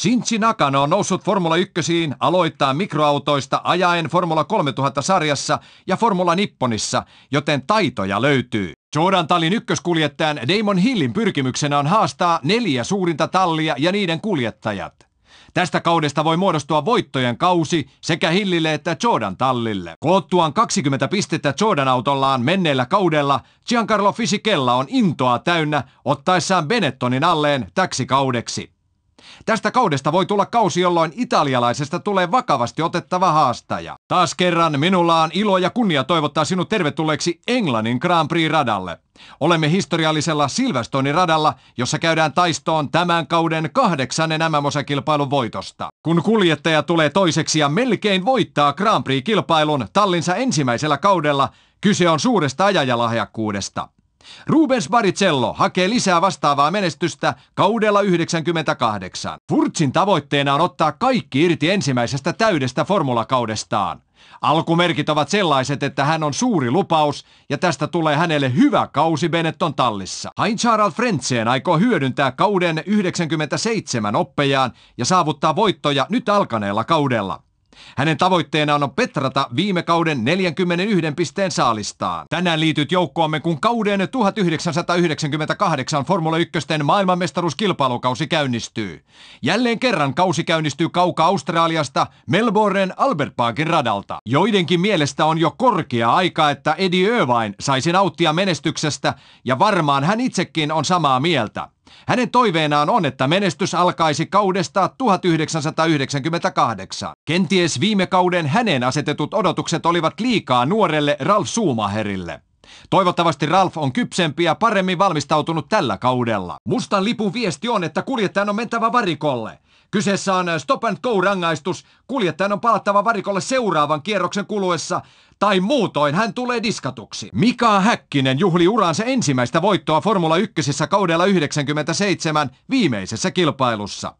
Shinji Nakano on noussut Formula 1 aloittaa mikroautoista ajaen Formula 3000-sarjassa ja Formula Nipponissa, joten taitoja löytyy. Jordan Tallin ykköskuljettajan Damon Hillin pyrkimyksenä on haastaa neljä suurinta tallia ja niiden kuljettajat. Tästä kaudesta voi muodostua voittojen kausi sekä Hillille että Jordan Tallille. Koottuaan 20 pistettä Jordan-autollaan menneellä kaudella, Giancarlo Fisichella on intoa täynnä ottaessaan Benettonin alleen täksi kaudeksi. Tästä kaudesta voi tulla kausi, jolloin italialaisesta tulee vakavasti otettava haastaja. Taas kerran minulla on ilo ja kunnia toivottaa sinut tervetulleeksi Englannin Grand Prix-radalle. Olemme historiallisella Silverstonein radalla, jossa käydään taistoon tämän kauden kahdeksannen mm kilpailun voitosta. Kun kuljettaja tulee toiseksi ja melkein voittaa Grand Prix-kilpailun tallinsa ensimmäisellä kaudella, kyse on suuresta ajajalahjakkuudesta. Rubens Baricello hakee lisää vastaavaa menestystä kaudella 98. Furtsin tavoitteena on ottaa kaikki irti ensimmäisestä täydestä formulakaudestaan. Alkumerkit ovat sellaiset, että hän on suuri lupaus ja tästä tulee hänelle hyvä kausi Benetton tallissa. Hein Charles Frentzen aikoo hyödyntää kauden 97 oppejaan ja saavuttaa voittoja nyt alkaneella kaudella. Hänen tavoitteenaan on petrata viime kauden 41 pisteen saalistaan. Tänään liityt joukkoamme, kun kauden 1998 Formula 1 maailmanmestaruuskilpailukausi käynnistyy. Jälleen kerran kausi käynnistyy kaukaa Australiasta Melbourneen Albert Parkin radalta. Joidenkin mielestä on jo korkea aika, että Eddie Irvine saisi nauttia menestyksestä ja varmaan hän itsekin on samaa mieltä. Hänen toiveenaan on, että menestys alkaisi kaudesta 1998. Kenties viime kauden hänen asetetut odotukset olivat liikaa nuorelle Ralf Schumacherille. Toivottavasti Ralf on kypsempi ja paremmin valmistautunut tällä kaudella. Mustan lipun viesti on, että kuljettajan on mentävä varikolle. Kyseessä on eh, stop and go-rangaistus. Kuljettajan on palattava varikolle seuraavan kierroksen kuluessa, tai muutoin hän tulee diskatuksi. Mika Häkkinen juhli uraansa ensimmäistä voittoa Formula 1 kaudella 97 viimeisessä kilpailussa.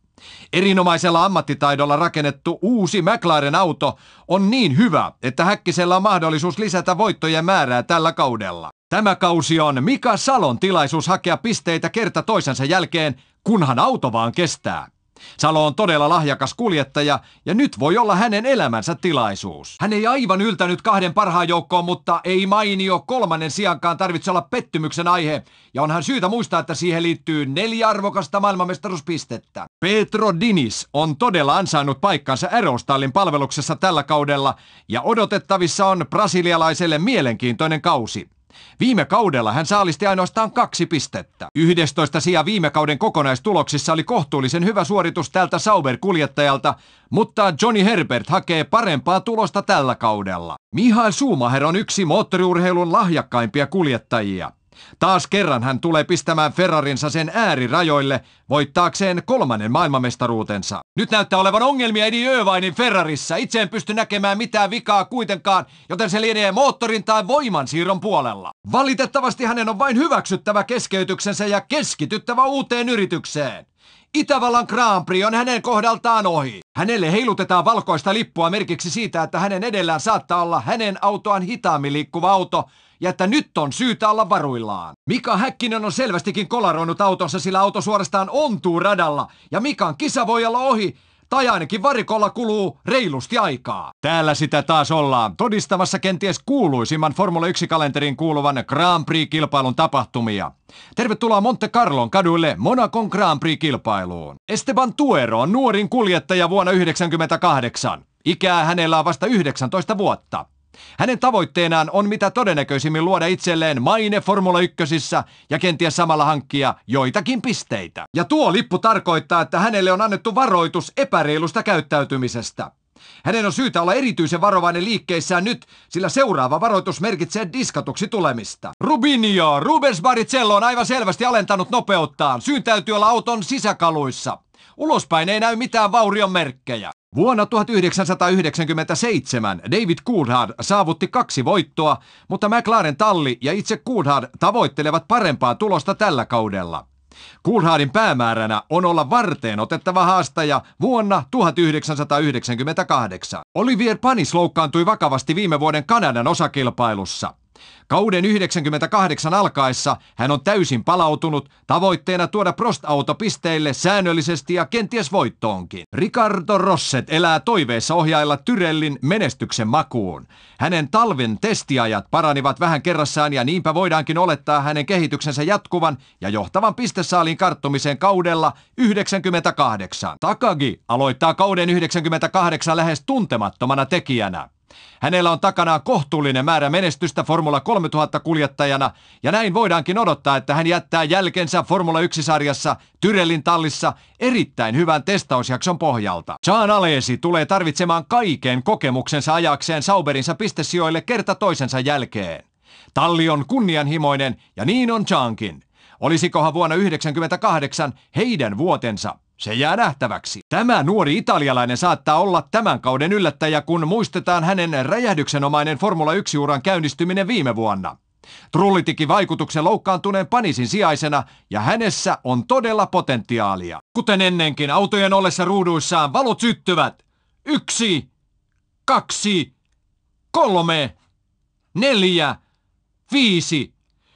Erinomaisella ammattitaidolla rakennettu uusi McLaren auto on niin hyvä, että Häkkisellä on mahdollisuus lisätä voittojen määrää tällä kaudella. Tämä kausi on Mika Salon tilaisuus hakea pisteitä kerta toisensa jälkeen, kunhan auto vaan kestää. Salo on todella lahjakas kuljettaja ja nyt voi olla hänen elämänsä tilaisuus. Hän ei aivan yltänyt kahden parhaan joukkoon, mutta ei mainio kolmannen sijankaan tarvitse olla pettymyksen aihe. Ja onhan syytä muistaa, että siihen liittyy neljä arvokasta maailmanmestaruuspistettä. Petro Dinis on todella ansainnut paikkansa Arrowstallin palveluksessa tällä kaudella ja odotettavissa on brasilialaiselle mielenkiintoinen kausi. Viime kaudella hän saalisti ainoastaan kaksi pistettä. 11 sija viime kauden kokonaistuloksissa oli kohtuullisen hyvä suoritus tältä Sauber-kuljettajalta, mutta Johnny Herbert hakee parempaa tulosta tällä kaudella. Mihail Schumacher on yksi moottoriurheilun lahjakkaimpia kuljettajia. Taas kerran hän tulee pistämään Ferrarinsa sen äärirajoille voittaakseen kolmannen maailmanmestaruutensa. Nyt näyttää olevan ongelmia Edi Öövainin Ferrarissa. Itse en pysty näkemään mitään vikaa kuitenkaan, joten se lienee moottorin tai voimansiirron puolella. Valitettavasti hänen on vain hyväksyttävä keskeytyksensä ja keskityttävä uuteen yritykseen. Itävallan Grand Prix on hänen kohdaltaan ohi. Hänelle heilutetaan valkoista lippua merkiksi siitä, että hänen edellään saattaa olla hänen autoaan hitaammin liikkuva auto, ja että nyt on syytä olla varuillaan. Mika Häkkinen on selvästikin kolaroinut autonsa, sillä auto suorastaan ontuu radalla ja Mikan kisa voi olla ohi, tai ainakin varikolla kuluu reilusti aikaa. Täällä sitä taas ollaan todistamassa kenties kuuluisimman Formula 1-kalenteriin kuuluvan Grand Prix-kilpailun tapahtumia. Tervetuloa Monte Carlon kaduille Monacon Grand Prix-kilpailuun. Esteban Tuero on nuorin kuljettaja vuonna 1998. Ikää hänellä on vasta 19 vuotta. Hänen tavoitteenaan on mitä todennäköisimmin luoda itselleen maine Formula 1 ja kenties samalla hankkia joitakin pisteitä. Ja tuo lippu tarkoittaa, että hänelle on annettu varoitus epäreilusta käyttäytymisestä. Hänen on syytä olla erityisen varovainen liikkeissään nyt, sillä seuraava varoitus merkitsee diskatuksi tulemista. Rubinio, Rubens Baricello on aivan selvästi alentanut nopeuttaan. Syyn täytyy olla auton sisäkaluissa. Ulospäin ei näy mitään vaurion merkkejä. Vuonna 1997 David Coulthard saavutti kaksi voittoa, mutta McLaren talli ja itse Coulthard tavoittelevat parempaa tulosta tällä kaudella. Coulthardin päämääränä on olla varteen otettava haastaja vuonna 1998. Olivier Panis loukkaantui vakavasti viime vuoden Kanadan osakilpailussa. Kauden 98 alkaessa hän on täysin palautunut, tavoitteena tuoda prost pisteille säännöllisesti ja kenties voittoonkin. Ricardo Rosset elää toiveessa ohjailla Tyrellin menestyksen makuun. Hänen talven testiajat paranivat vähän kerrassaan ja niinpä voidaankin olettaa hänen kehityksensä jatkuvan ja johtavan pistesaalin karttumiseen kaudella 98. Takagi aloittaa kauden 98 lähes tuntemattomana tekijänä. Hänellä on takanaan kohtuullinen määrä menestystä Formula 3000 kuljettajana ja näin voidaankin odottaa, että hän jättää jälkensä Formula 1-sarjassa Tyrellin tallissa erittäin hyvän testausjakson pohjalta. Jean Alesi tulee tarvitsemaan kaiken kokemuksensa ajakseen Sauberinsa pistesijoille kerta toisensa jälkeen. Talli on kunnianhimoinen ja niin on Jeankin. Olisikohan vuonna 1998 heidän vuotensa? Se jää nähtäväksi. Tämä nuori italialainen saattaa olla tämän kauden yllättäjä, kun muistetaan hänen räjähdyksenomainen Formula 1-uran käynnistyminen viime vuonna. Trulli teki vaikutuksen loukkaantuneen panisin sijaisena ja hänessä on todella potentiaalia. Kuten ennenkin, autojen ollessa ruuduissaan valot syttyvät. Yksi, kaksi, kolme, neljä, viisi,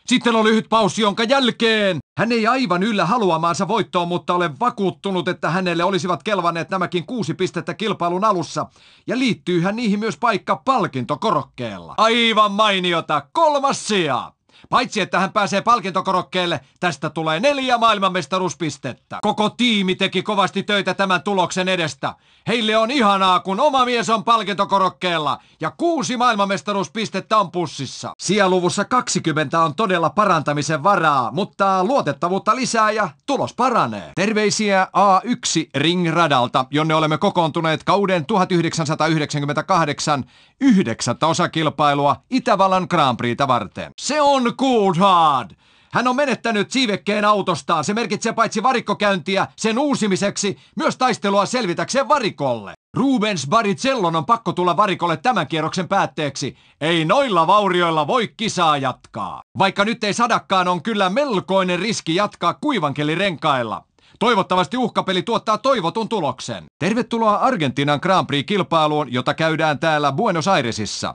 sitten on lyhyt paussi, jonka jälkeen hän ei aivan yllä haluamaansa voittoa, mutta olen vakuuttunut, että hänelle olisivat kelvanneet nämäkin kuusi pistettä kilpailun alussa. Ja liittyyhän niihin myös paikka palkintokorokkeella. Aivan mainiota, kolmas sija! Paitsi että hän pääsee palkintokorokkeelle, tästä tulee neljä maailmanmestaruuspistettä. Koko tiimi teki kovasti töitä tämän tuloksen edestä. Heille on ihanaa, kun oma mies on palkintokorokkeella ja kuusi maailmanmestaruuspistettä on pussissa. Sijaluvussa 20 on todella parantamisen varaa, mutta luotettavuutta lisää ja tulos paranee. Terveisiä A1 Ringradalta, jonne olemme kokoontuneet kauden 1998 yhdeksättä osakilpailua Itävallan Grand Prixta varten. Se on Coulthard. Hän on menettänyt siivekkeen autostaan. Se merkitsee paitsi varikkokäyntiä sen uusimiseksi, myös taistelua selvitäkseen varikolle. Rubens Baricellon on pakko tulla varikolle tämän kierroksen päätteeksi. Ei noilla vaurioilla voi kisaa jatkaa. Vaikka nyt ei sadakkaan, on kyllä melkoinen riski jatkaa kuivankelirenkailla. Toivottavasti uhkapeli tuottaa toivotun tuloksen. Tervetuloa Argentiinan Grand Prix-kilpailuun, jota käydään täällä Buenos Airesissa.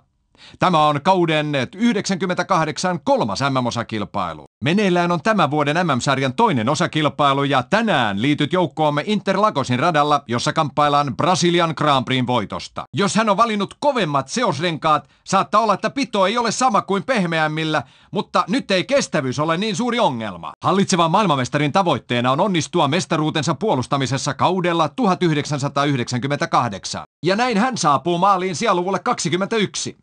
Tämä on kauden 98 kolmas MM-osakilpailu. Meneillään on tämän vuoden MM-sarjan toinen osakilpailu ja tänään liityt joukkoomme Interlagosin radalla, jossa kamppaillaan Brasilian Grand Prixin voitosta. Jos hän on valinnut kovemmat seosrenkaat, saattaa olla, että pito ei ole sama kuin pehmeämmillä, mutta nyt ei kestävyys ole niin suuri ongelma. Hallitsevan maailmanmestarin tavoitteena on onnistua mestaruutensa puolustamisessa kaudella 1998. Ja näin hän saapuu maaliin sieluvulle 21.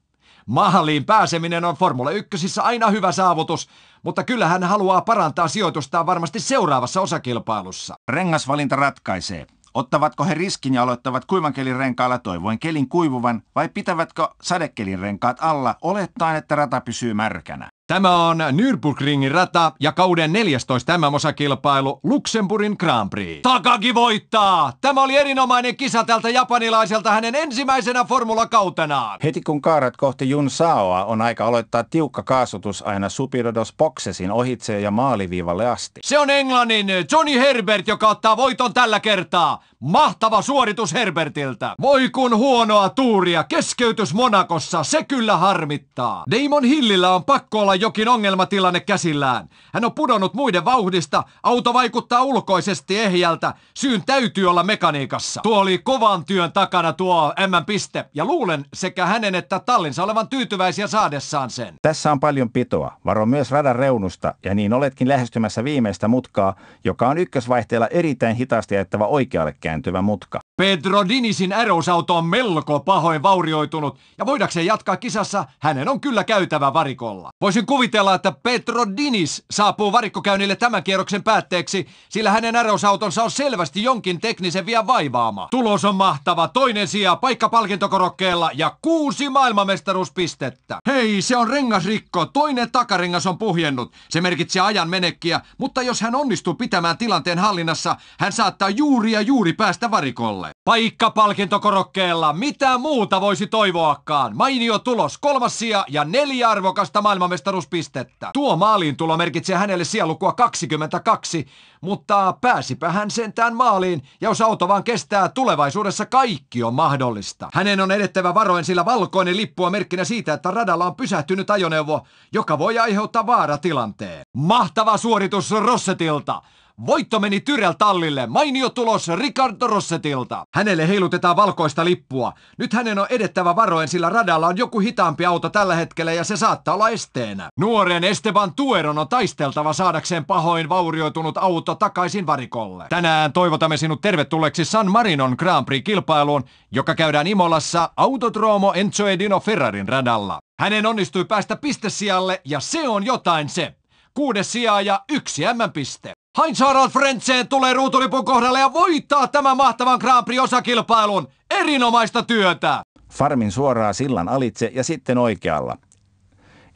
Mahaliin pääseminen on Formula 1 aina hyvä saavutus, mutta kyllä hän haluaa parantaa sijoitustaan varmasti seuraavassa osakilpailussa. Rengasvalinta ratkaisee. Ottavatko he riskin ja aloittavat kuivan kelin renkaalla toivoen kelin kuivuvan vai pitävätkö sadekelin renkaat alla olettaen, että rata pysyy märkänä? Tämä on Nürburgringin rata ja kauden 14 MM-osakilpailu Luxemburgin Grand Prix. Takagi voittaa! Tämä oli erinomainen kisa tältä japanilaiselta hänen ensimmäisenä formulakautenaan. Heti kun kaarat kohti Jun Saoa on aika aloittaa tiukka kaasutus aina Supirodos Boxesin ohitse ja maaliviivalle asti. Se on Englannin Johnny Herbert, joka ottaa voiton tällä kertaa. Mahtava suoritus Herbertiltä. Voi kun huonoa tuuria, keskeytys Monakossa, se kyllä harmittaa. Damon Hillillä on pakko olla jokin ongelmatilanne käsillään. Hän on pudonnut muiden vauhdista, auto vaikuttaa ulkoisesti ehjältä, syyn täytyy olla mekaniikassa. Tuo oli kovan työn takana tuo M-piste, ja luulen sekä hänen että tallinsa olevan tyytyväisiä saadessaan sen. Tässä on paljon pitoa, varo myös radan reunusta, ja niin oletkin lähestymässä viimeistä mutkaa, joka on ykkösvaihteella erittäin hitaasti jättävä oikealle kääntyvä mutka. Pedro Dinisin ärousauto on melko pahoin vaurioitunut, ja voidakseen jatkaa kisassa, hänen on kyllä käytävä varikolla. Voisi Voisin kuvitella, että Petro Dinis saapuu varikkokäynnille tämän kierroksen päätteeksi, sillä hänen RS-autonsa on selvästi jonkin teknisen vielä vaivaama. Tulos on mahtava, toinen sija, paikka palkintokorokkeella ja kuusi maailmanmestaruuspistettä. Hei, se on rengasrikko, toinen takarengas on puhjennut. Se merkitsee ajan menekkiä, mutta jos hän onnistuu pitämään tilanteen hallinnassa, hän saattaa juuri ja juuri päästä varikolle. Paikka palkintokorokkeella, mitä muuta voisi toivoakaan. Mainio tulos, kolmas sija ja neljä arvokasta maailmanmestaruuspistettä mestaruuspistettä. Tuo maaliin tulo merkitsee hänelle sielukua 22, mutta pääsipä hän sentään maaliin, ja jos auto vaan kestää, tulevaisuudessa kaikki on mahdollista. Hänen on edettävä varoen, sillä valkoinen lippu on merkkinä siitä, että radalla on pysähtynyt ajoneuvo, joka voi aiheuttaa vaaratilanteen. Mahtava suoritus Rossetilta! Voitto meni Tyrell Tallille. Mainio tulos Ricardo Rossetilta. Hänelle heilutetaan valkoista lippua. Nyt hänen on edettävä varoen, sillä radalla on joku hitaampi auto tällä hetkellä ja se saattaa olla esteenä. Nuoren Esteban Tueron on taisteltava saadakseen pahoin vaurioitunut auto takaisin varikolle. Tänään toivotamme sinut tervetulleeksi San Marinon Grand Prix-kilpailuun, joka käydään Imolassa Autodromo Enzo Edino Ferrarin radalla. Hänen onnistui päästä pistesijalle ja se on jotain se. Kuudes sija ja yksi M-piste. Heinz Harald Frentzen tulee ruutulipun kohdalle ja voittaa tämän mahtavan Grand Prix-osakilpailun. Erinomaista työtä! Farmin suoraa sillan alitse ja sitten oikealla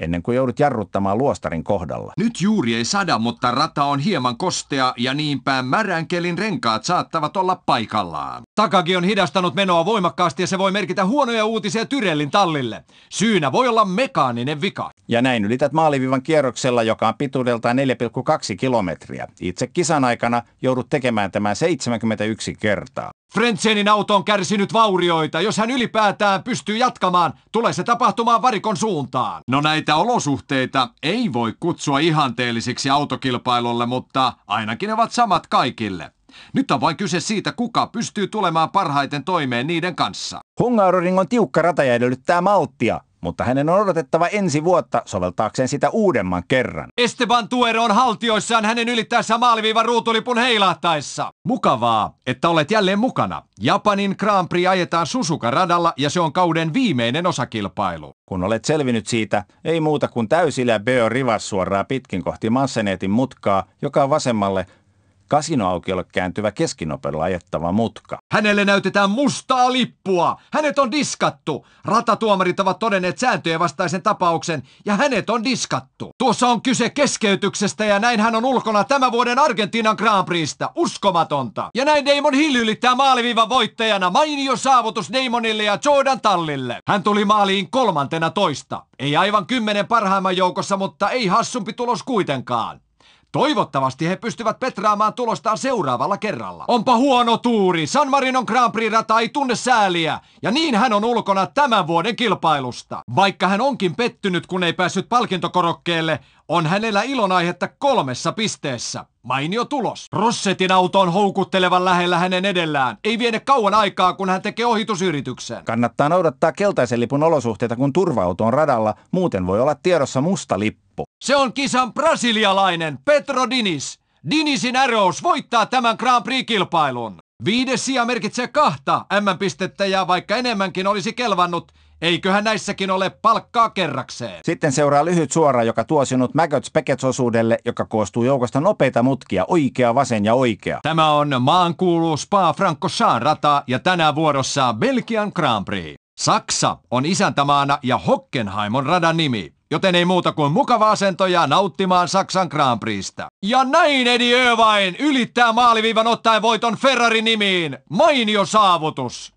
ennen kuin joudut jarruttamaan luostarin kohdalla. Nyt juuri ei sada, mutta rata on hieman kostea ja niinpä märänkelin renkaat saattavat olla paikallaan. Takagi on hidastanut menoa voimakkaasti ja se voi merkitä huonoja uutisia Tyrellin tallille. Syynä voi olla mekaaninen vika. Ja näin ylität maalivivan kierroksella, joka on pituudeltaan 4,2 kilometriä. Itse kisan aikana joudut tekemään tämän 71 kertaa. Frentsenin auto on kärsinyt vaurioita. Jos hän ylipäätään pystyy jatkamaan, tulee se tapahtumaan varikon suuntaan. No näitä olosuhteita ei voi kutsua ihanteellisiksi autokilpailulle, mutta ainakin ne ovat samat kaikille. Nyt on vain kyse siitä, kuka pystyy tulemaan parhaiten toimeen niiden kanssa. Hungaroring on tiukka rata ja edellyttää malttia mutta hänen on odotettava ensi vuotta soveltaakseen sitä uudemman kerran. Esteban Tuero on haltioissaan hänen ylittäessä maaliviivan ruutulipun heilahtaessa. Mukavaa, että olet jälleen mukana. Japanin Grand Prix ajetaan Susuka radalla ja se on kauden viimeinen osakilpailu. Kun olet selvinnyt siitä, ei muuta kuin täysillä Beo rivas suoraan pitkin kohti Massenetin mutkaa, joka on vasemmalle kasinoaukiolle kääntyvä keskinopeudella ajettava mutka. Hänelle näytetään mustaa lippua. Hänet on diskattu. Ratatuomarit ovat todenneet sääntöjen vastaisen tapauksen ja hänet on diskattu. Tuossa on kyse keskeytyksestä ja näin hän on ulkona tämän vuoden Argentiinan Grand Prixstä. Uskomatonta. Ja näin Damon Hill ylittää maaliviivan voittajana. Mainio saavutus Damonille ja Jordan Tallille. Hän tuli maaliin kolmantena toista. Ei aivan kymmenen parhaimman joukossa, mutta ei hassumpi tulos kuitenkaan. Toivottavasti he pystyvät petraamaan tulostaan seuraavalla kerralla. Onpa huono tuuri. San Marinon Grand Prix-rata ei tunne sääliä. Ja niin hän on ulkona tämän vuoden kilpailusta. Vaikka hän onkin pettynyt, kun ei päässyt palkintokorokkeelle, on hänellä ilonaihetta kolmessa pisteessä. Mainio tulos. Rossetin auto on houkuttelevan lähellä hänen edellään. Ei viene kauan aikaa, kun hän tekee ohitusyrityksen. Kannattaa noudattaa keltaisen lipun olosuhteita, kun turva-auto on radalla. Muuten voi olla tiedossa musta lippu. Se on kisan brasilialainen Petro Dinis. Dinisin Arrows voittaa tämän Grand Prix-kilpailun. Viides sija merkitsee kahta M-pistettä ja vaikka enemmänkin olisi kelvannut, Eiköhän näissäkin ole palkkaa kerrakseen. Sitten seuraa lyhyt suora, joka tuo sinut Maggots Packets-osuudelle, joka koostuu joukosta nopeita mutkia, oikea, vasen ja oikea. Tämä on maankuulu Spa Francochamps rata ja tänä vuorossa Belgian Grand Prix. Saksa on isäntämaana ja Hockenheim on radan nimi, joten ei muuta kuin mukava asentoja nauttimaan Saksan Grand Prixstä. Ja näin Edi Övain ylittää maaliviivan ottaen voiton Ferrari nimiin. Mainio saavutus!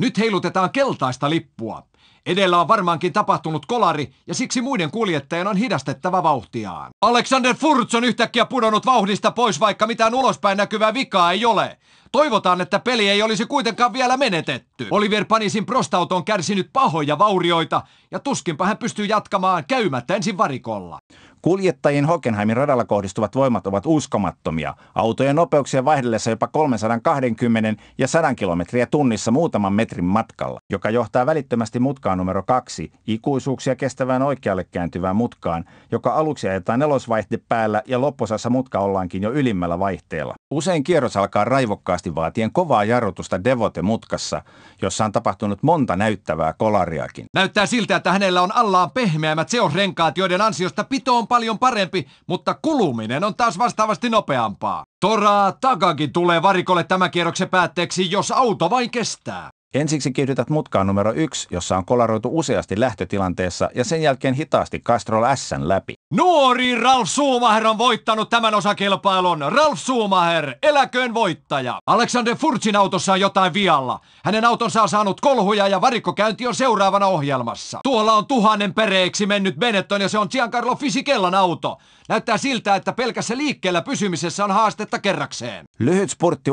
Nyt heilutetaan keltaista lippua. Edellä on varmaankin tapahtunut kolari ja siksi muiden kuljettajien on hidastettava vauhtiaan. Alexander Furts on yhtäkkiä pudonnut vauhdista pois, vaikka mitään ulospäin näkyvää vikaa ei ole. Toivotaan, että peli ei olisi kuitenkaan vielä menetetty. Oliver Panisin prostauto on kärsinyt pahoja vaurioita ja tuskinpa hän pystyy jatkamaan käymättä ensin varikolla. Kuljettajien Hockenheimin radalla kohdistuvat voimat ovat uskomattomia. Autojen nopeuksia vaihdellessa jopa 320 ja 100 kilometriä tunnissa muutaman metrin matkalla, joka johtaa välittömästi mutkaan numero kaksi, ikuisuuksia kestävään oikealle kääntyvään mutkaan, joka aluksi ajetaan nelosvaihde päällä ja loppusassa mutka ollaankin jo ylimmällä vaihteella. Usein kierros alkaa raivokkaasti kovasti vaatien kovaa jarrutusta Devote-mutkassa, jossa on tapahtunut monta näyttävää kolariakin. Näyttää siltä, että hänellä on allaan pehmeämmät seosrenkaat, joiden ansiosta pito on paljon parempi, mutta kuluminen on taas vastaavasti nopeampaa. Toraa tagagi, tulee varikolle tämän kierroksen päätteeksi, jos auto vain kestää. Ensiksi kiihdytät mutkaan numero yksi, jossa on kolaroitu useasti lähtötilanteessa ja sen jälkeen hitaasti Castrol S läpi. Nuori Ralf Schumacher on voittanut tämän osakilpailun. Ralf Schumacher, eläköön voittaja. Alexander Furtsin autossa on jotain vialla. Hänen autonsa on saanut kolhuja ja varikkokäynti on seuraavana ohjelmassa. Tuolla on tuhannen pereeksi mennyt Benetton ja se on Giancarlo Fisikellan auto. Näyttää siltä, että pelkässä liikkeellä pysymisessä on haastetta kerrakseen. Lyhyt spurtti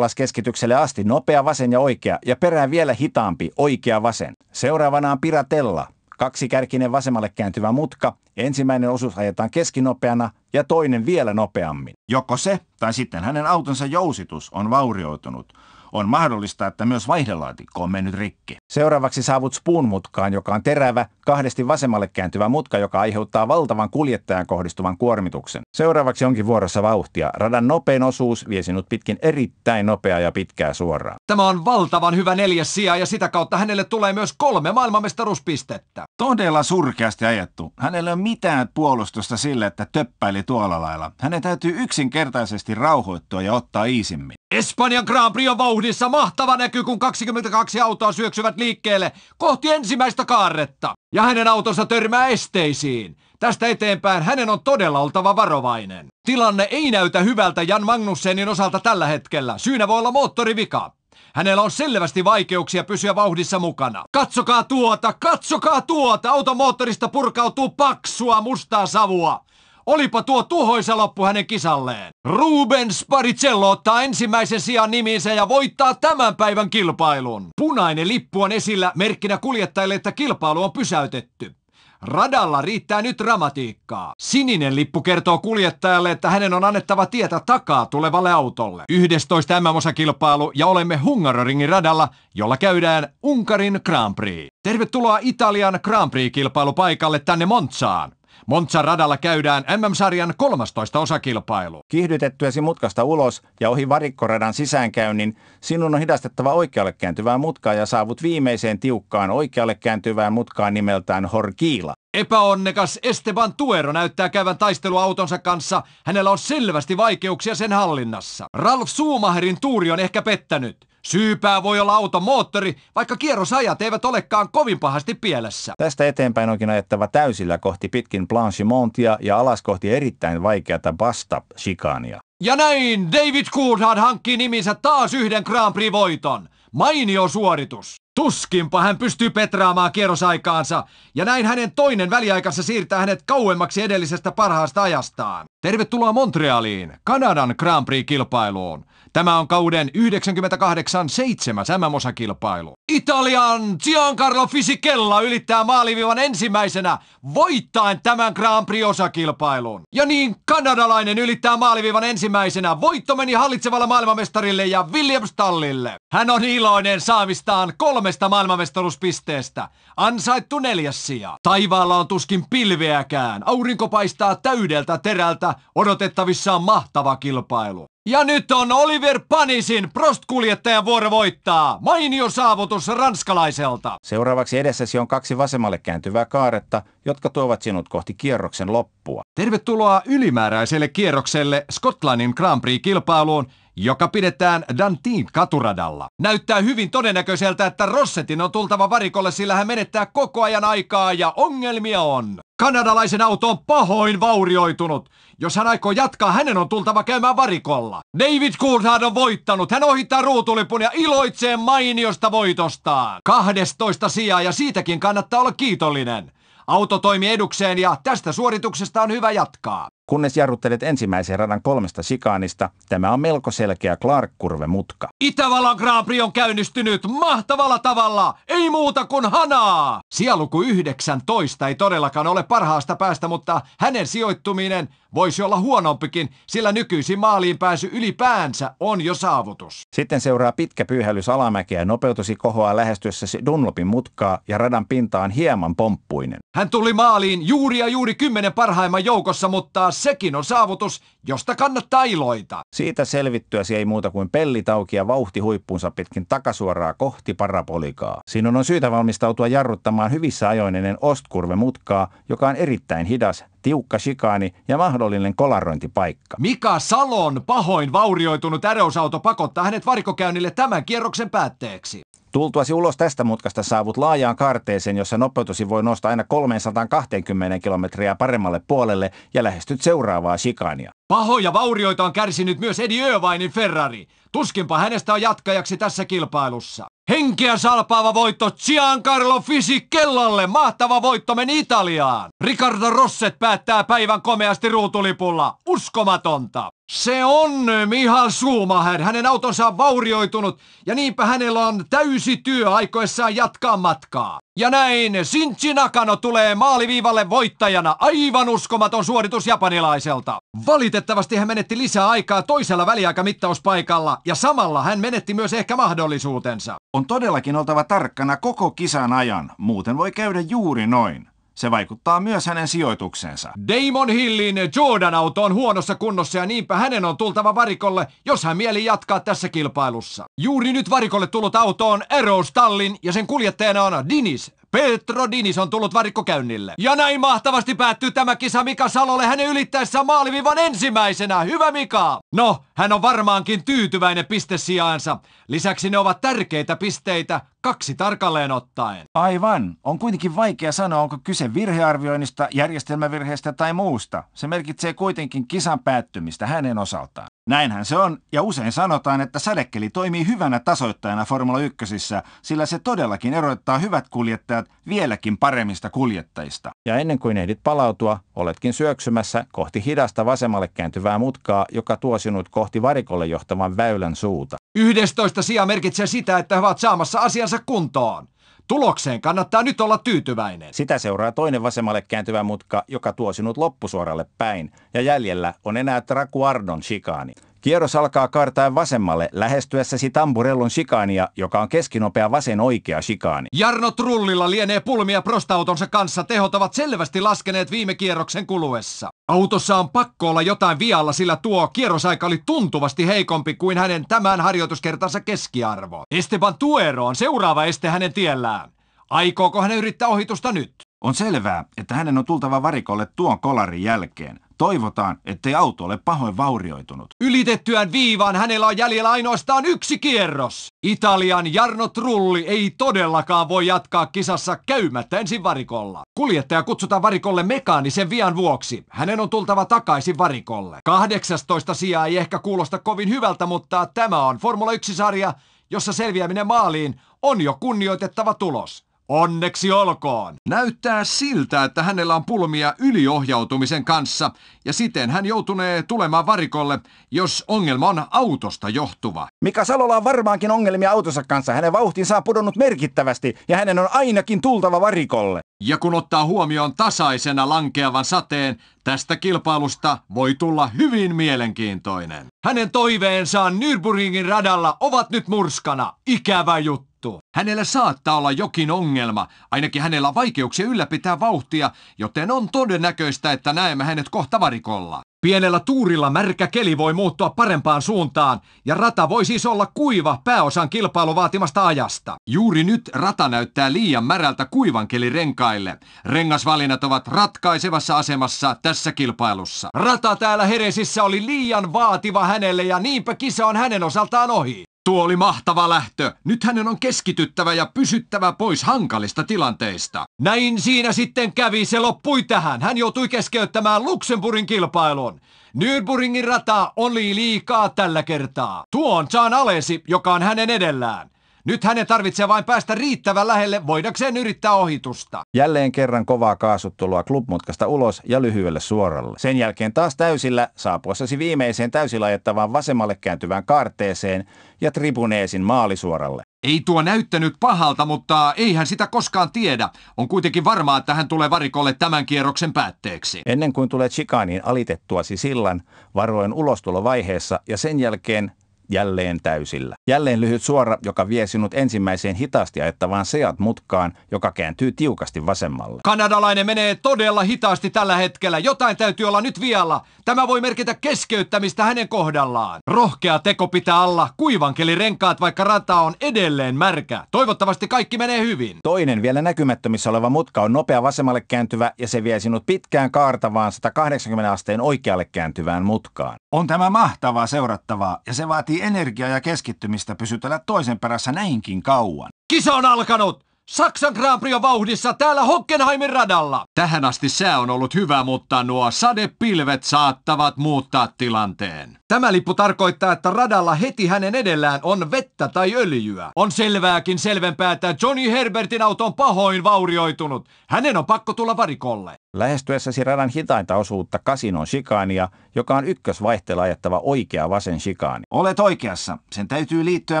keskitykselle asti, nopea vasen ja oikea, ja perään vielä hitaampi, oikea vasen. Seuraavana on piratella. Kaksi kärkinen vasemmalle kääntyvä mutka, ensimmäinen osuus ajetaan keskinopeana ja toinen vielä nopeammin. Joko se tai sitten hänen autonsa jousitus on vaurioitunut – on mahdollista, että myös vaihdelaatikko on mennyt rikki. Seuraavaksi saavut spuun mutkaan, joka on terävä, kahdesti vasemmalle kääntyvä mutka, joka aiheuttaa valtavan kuljettajan kohdistuvan kuormituksen. Seuraavaksi onkin vuorossa vauhtia. Radan nopein osuus vie sinut pitkin erittäin nopeaa ja pitkää suoraan. Tämä on valtavan hyvä neljäs sija ja sitä kautta hänelle tulee myös kolme maailmanmestaruuspistettä. Todella surkeasti ajettu. Hänellä ei ole mitään puolustusta sille, että töppäili tuolla lailla. Hänen täytyy yksinkertaisesti rauhoittua ja ottaa iisimmin. Espanjan Grand Prix on vauhdissa. Mahtava näky, kun 22 autoa syöksyvät liikkeelle kohti ensimmäistä kaarretta. Ja hänen autonsa törmää esteisiin. Tästä eteenpäin hänen on todella oltava varovainen. Tilanne ei näytä hyvältä Jan Magnussenin osalta tällä hetkellä. Syynä voi olla moottorivika. Hänellä on selvästi vaikeuksia pysyä vauhdissa mukana. Katsokaa tuota, katsokaa tuota! Automoottorista purkautuu paksua mustaa savua. Olipa tuo tuhoisa loppu hänen kisalleen. Rubens Paricello ottaa ensimmäisen sijan nimiinsä ja voittaa tämän päivän kilpailun. Punainen lippu on esillä merkkinä kuljettajille, että kilpailu on pysäytetty. Radalla riittää nyt dramatiikkaa. Sininen lippu kertoo kuljettajalle, että hänen on annettava tietä takaa tulevalle autolle. 11 mm kilpailu ja olemme Hungaroringin radalla, jolla käydään Unkarin Grand Prix. Tervetuloa Italian Grand Prix-kilpailupaikalle tänne Montsaan. Montsan radalla käydään MM-sarjan 13 osakilpailu. Kiihdytettyäsi mutkasta ulos ja ohi varikkoradan sisäänkäynnin, sinun on hidastettava oikealle kääntyvää mutkaa ja saavut viimeiseen tiukkaan oikealle kääntyvään mutkaan nimeltään Horkiila. Epäonnekas Esteban Tuero näyttää käyvän taisteluautonsa kanssa. Hänellä on selvästi vaikeuksia sen hallinnassa. Ralf Suumaherin tuuri on ehkä pettänyt. Syypää voi olla automoottori, moottori, vaikka kierrosajat eivät olekaan kovin pahasti pielessä. Tästä eteenpäin onkin ajettava täysillä kohti pitkin Montia ja alas kohti erittäin vaikeata basta shikania. Ja näin David Coulthard hankkii nimensä taas yhden Grand Prix-voiton. Mainio suoritus. Tuskinpa hän pystyy petraamaan kierrosaikaansa, ja näin hänen toinen väliaikansa siirtää hänet kauemmaksi edellisestä parhaasta ajastaan. Tervetuloa Montrealiin, Kanadan Grand Prix-kilpailuun. Tämä on kauden 98 seitsemäs MM-osakilpailu. Italian Giancarlo Fisichella ylittää maalivivan ensimmäisenä voittaen tämän Grand Prix-osakilpailun. Ja niin kanadalainen ylittää maalivivan ensimmäisenä. Voitto meni hallitsevalle maailmanmestarille ja William Stallille. Hän on iloinen saamistaan kolmesta maailmanmestaruuspisteestä. Ansaittu neljäs sija. Taivaalla on tuskin pilveäkään. Aurinko paistaa täydeltä terältä. Odotettavissa on mahtava kilpailu. Ja nyt on Oliver Panisin prostkuljettajan vuoro voittaa. Mainio saavutus ranskalaiselta. Seuraavaksi edessäsi on kaksi vasemmalle kääntyvää kaaretta, jotka tuovat sinut kohti kierroksen loppua. Tervetuloa ylimääräiselle kierrokselle Skotlannin Grand Prix-kilpailuun, joka pidetään Dantin katuradalla. Näyttää hyvin todennäköiseltä, että Rossetin on tultava varikolle, sillä hän menettää koko ajan aikaa ja ongelmia on. Kanadalaisen auto on pahoin vaurioitunut. Jos hän aikoo jatkaa, hänen on tultava käymään varikolla. David Coulthard on voittanut. Hän ohittaa ruutulipun ja iloitsee mainiosta voitostaan. 12 sijaa ja siitäkin kannattaa olla kiitollinen. Auto toimi edukseen ja tästä suorituksesta on hyvä jatkaa. Kunnes jarruttelet ensimmäisen radan kolmesta sikaanista, tämä on melko selkeä clark mutka Itävallan Grand Prix on käynnistynyt mahtavalla tavalla, ei muuta kuin hanaa! Sieluku 19 ei todellakaan ole parhaasta päästä, mutta hänen sijoittuminen voisi olla huonompikin, sillä nykyisin maaliin pääsy ylipäänsä on jo saavutus. Sitten seuraa pitkä pyyhälys alamäkeä, nopeutusi kohoaa lähestyessäsi Dunlopin mutkaa ja radan pinta on hieman pomppuinen. Hän tuli maaliin juuri ja juuri kymmenen parhaimman joukossa, mutta sekin on saavutus, josta kannattaa iloita. Siitä selvittyäsi ei muuta kuin pellitaukia ja vauhti huippuunsa pitkin takasuoraa kohti parapolikaa. Sinun on syytä valmistautua jarruttamaan hyvissä ajoin ennen ostkurve mutkaa, joka on erittäin hidas, tiukka shikaani ja mahdollinen kolarointipaikka. Mika Salon pahoin vaurioitunut äreysauto pakottaa hänet varikokäynnille tämän kierroksen päätteeksi. Tultuasi ulos tästä mutkasta saavut laajaan karteeseen, jossa nopeutusi voi nostaa aina 320 kilometriä paremmalle puolelle ja lähestyt seuraavaa sikania. Pahoja vaurioita on kärsinyt myös Edi Öövainin Ferrari. Tuskinpa hänestä on jatkajaksi tässä kilpailussa. Henkeä salpaava voitto Giancarlo kellalle. Mahtava voitto meni Italiaan. Ricardo Rosset päättää päivän komeasti ruutulipulla. Uskomatonta. Se on Mihal Schumacher. Hänen autonsa on vaurioitunut ja niinpä hänellä on täysi työ aikoessaan jatkaa matkaa. Ja näin Shinji Nakano tulee maaliviivalle voittajana. Aivan uskomaton suoritus japanilaiselta. Valitettavasti hän menetti lisää aikaa toisella väliaikamittauspaikalla ja samalla hän menetti myös ehkä mahdollisuutensa. On todellakin oltava tarkkana koko kisan ajan, muuten voi käydä juuri noin. Se vaikuttaa myös hänen sijoituksensa. Damon Hillin Jordan-auto on huonossa kunnossa ja niinpä hänen on tultava varikolle, jos hän mieli jatkaa tässä kilpailussa. Juuri nyt varikolle tullut auto on Eros Tallin ja sen kuljettajana on Dinis Petro Dinis on tullut varikkokäynnille. Ja näin mahtavasti päättyy tämä kisa Mika Salolle hänen ylittäessä maalivivan ensimmäisenä. Hyvä Mika! No, hän on varmaankin tyytyväinen pistesijaansa. Lisäksi ne ovat tärkeitä pisteitä, kaksi tarkalleen ottaen. Aivan. On kuitenkin vaikea sanoa, onko kyse virhearvioinnista, järjestelmävirheestä tai muusta. Se merkitsee kuitenkin kisan päättymistä hänen osaltaan. Näinhän se on, ja usein sanotaan, että sädekeli toimii hyvänä tasoittajana Formula 1, sillä se todellakin erottaa hyvät kuljettajat vieläkin paremmista kuljettajista. Ja ennen kuin ehdit palautua, oletkin syöksymässä kohti hidasta vasemmalle kääntyvää mutkaa, joka tuo sinut kohti varikolle johtavan väylän suuta. 11 sija merkitsee sitä, että he ovat saamassa asiansa kuntoon. Tulokseen kannattaa nyt olla tyytyväinen. Sitä seuraa toinen vasemmalle kääntyvä mutka, joka tuo sinut loppusuoralle päin, ja jäljellä on enää Trakuardon shikaani. Kierros alkaa kaartaa vasemmalle lähestyessäsi Tamburellon sikaania, joka on keskinopea vasen oikea sikaani. Jarno Trullilla lienee pulmia prostautonsa kanssa. Tehot ovat selvästi laskeneet viime kierroksen kuluessa. Autossa on pakko olla jotain vialla, sillä tuo kierrosaika oli tuntuvasti heikompi kuin hänen tämän harjoituskertansa keskiarvo. Esteban Tuero on seuraava este hänen tiellään. Aikooko hän yrittää ohitusta nyt? On selvää, että hänen on tultava varikolle tuon kolarin jälkeen. Toivotaan, ettei auto ole pahoin vaurioitunut. Ylitettyään viivaan hänellä on jäljellä ainoastaan yksi kierros. Italian Jarno Trulli ei todellakaan voi jatkaa kisassa käymättä ensin varikolla. Kuljettaja kutsutaan varikolle mekaanisen vian vuoksi. Hänen on tultava takaisin varikolle. 18 sijaa ei ehkä kuulosta kovin hyvältä, mutta tämä on Formula 1-sarja, jossa selviäminen maaliin on jo kunnioitettava tulos. Onneksi olkoon! Näyttää siltä, että hänellä on pulmia yliohjautumisen kanssa ja siten hän joutunee tulemaan varikolle, jos ongelma on autosta johtuva. Mika Salolla on varmaankin ongelmia autossa kanssa. Hänen vauhtinsa on pudonnut merkittävästi ja hänen on ainakin tultava varikolle. Ja kun ottaa huomioon tasaisena lankeavan sateen, tästä kilpailusta voi tulla hyvin mielenkiintoinen. Hänen toiveensa Nürburgringin radalla ovat nyt murskana. Ikävä juttu juttu. Hänellä saattaa olla jokin ongelma, ainakin hänellä on vaikeuksia ylläpitää vauhtia, joten on todennäköistä, että näemme hänet kohta varikolla. Pienellä tuurilla märkä keli voi muuttua parempaan suuntaan, ja rata voi siis olla kuiva pääosan kilpailu vaatimasta ajasta. Juuri nyt rata näyttää liian märältä kuivan renkaille. Rengasvalinnat ovat ratkaisevassa asemassa tässä kilpailussa. Rata täällä Heresissä oli liian vaativa hänelle, ja niinpä kisa on hänen osaltaan ohi. Tuo oli mahtava lähtö. Nyt hänen on keskityttävä ja pysyttävä pois hankalista tilanteista. Näin siinä sitten kävi. Se loppui tähän. Hän joutui keskeyttämään Luxemburgin kilpailun. Nürburgin rata oli liikaa tällä kertaa. Tuo on Jean Alesi, joka on hänen edellään. Nyt hänen tarvitsee vain päästä riittävän lähelle voidakseen yrittää ohitusta. Jälleen kerran kovaa kaasuttelua klubmutkasta ulos ja lyhyelle suoralle. Sen jälkeen taas täysillä saapuessasi viimeiseen täysilajettavaan vasemmalle kääntyvään kaarteeseen ja tribuneesin maalisuoralle. Ei tuo näyttänyt pahalta, mutta eihän sitä koskaan tiedä. On kuitenkin varmaa, että hän tulee varikolle tämän kierroksen päätteeksi. Ennen kuin tulee Chikaniin alitettuasi sillan, varoin ulostulovaiheessa ja sen jälkeen jälleen täysillä. Jälleen lyhyt suora, joka vie sinut ensimmäiseen hitaasti ajettavaan seat mutkaan, joka kääntyy tiukasti vasemmalle. Kanadalainen menee todella hitaasti tällä hetkellä. Jotain täytyy olla nyt vielä. Tämä voi merkitä keskeyttämistä hänen kohdallaan. Rohkea teko pitää alla. Kuivankeli renkaat, vaikka rata on edelleen märkä. Toivottavasti kaikki menee hyvin. Toinen vielä näkymättömissä oleva mutka on nopea vasemmalle kääntyvä ja se vie sinut pitkään kaartavaan 180 asteen oikealle kääntyvään mutkaan. On tämä mahtavaa seurattavaa ja se vaatii vaatii energiaa ja keskittymistä pysytellä toisen perässä näinkin kauan. Kisa on alkanut! Saksan Grand Prix on vauhdissa täällä Hockenheimin radalla. Tähän asti sää on ollut hyvä, mutta nuo sadepilvet saattavat muuttaa tilanteen. Tämä lippu tarkoittaa, että radalla heti hänen edellään on vettä tai öljyä. On selvääkin selvempää, että Johnny Herbertin auto on pahoin vaurioitunut. Hänen on pakko tulla varikolle. Lähestyessäsi radan hitainta osuutta kasinon shikaania, joka on ykkösvaihteella ajettava oikea vasen shikaani. Olet oikeassa. Sen täytyy liittyä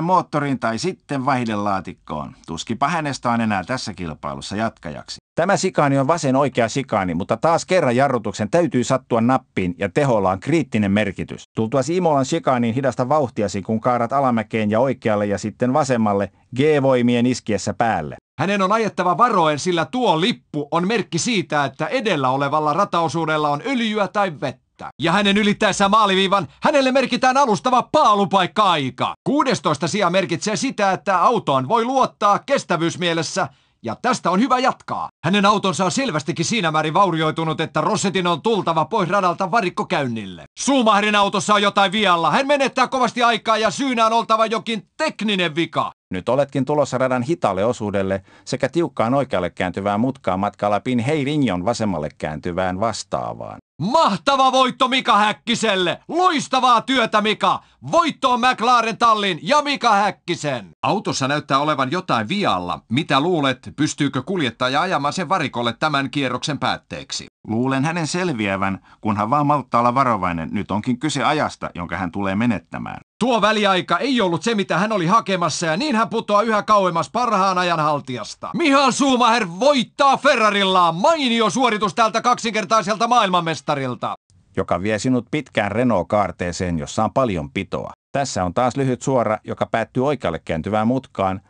moottoriin tai sitten vaihdelaatikkoon. Tuskipa hänestä on enää tässä kilpailussa jatkajaksi. Tämä sikaani on vasen oikea sikaani, mutta taas kerran jarrutuksen täytyy sattua nappiin ja teholla on kriittinen merkitys. Tultuasi Imolan shikaaniin hidasta vauhtiasi, kun kaarat alamäkeen ja oikealle ja sitten vasemmalle G-voimien iskiessä päälle. Hänen on ajettava varoen, sillä tuo lippu on merkki siitä, että edellä olevalla rataosuudella on öljyä tai vettä. Ja hänen ylittäessä maaliviivan hänelle merkitään alustava paalupaikka-aika. 16 sija merkitsee sitä, että autoon voi luottaa kestävyysmielessä – ja tästä on hyvä jatkaa. Hänen autonsa on selvästikin siinä määrin vaurioitunut, että Rossetin on tultava pois radalta varikkokäynnille. Suumahrin autossa on jotain vialla. Hän menettää kovasti aikaa ja syynä on oltava jokin tekninen vika. Nyt oletkin tulossa radan hitaalle osuudelle sekä tiukkaan oikealle kääntyvään mutkaan matkalla Pin Rinjon vasemmalle kääntyvään vastaavaan. Mahtava voitto Mika Häkkiselle! Loistavaa työtä Mika! Voitto on McLaren Tallin ja Mika Häkkisen! Autossa näyttää olevan jotain vialla. Mitä luulet, pystyykö kuljettaja ajamaan sen varikolle tämän kierroksen päätteeksi? Luulen hänen selviävän, kunhan vaan malttaa olla varovainen. Nyt onkin kyse ajasta, jonka hän tulee menettämään. Tuo väliaika ei ollut se, mitä hän oli hakemassa ja niin hän putoaa yhä kauemmas parhaan ajan haltijasta. Mihal Schumacher voittaa Ferrarillaan. Mainio suoritus tältä kaksinkertaiselta maailmanmestarilta. Joka vie sinut pitkään Renault-kaarteeseen, jossa on paljon pitoa. Tässä on taas lyhyt suora, joka päättyy oikealle kääntyvään mutkaan –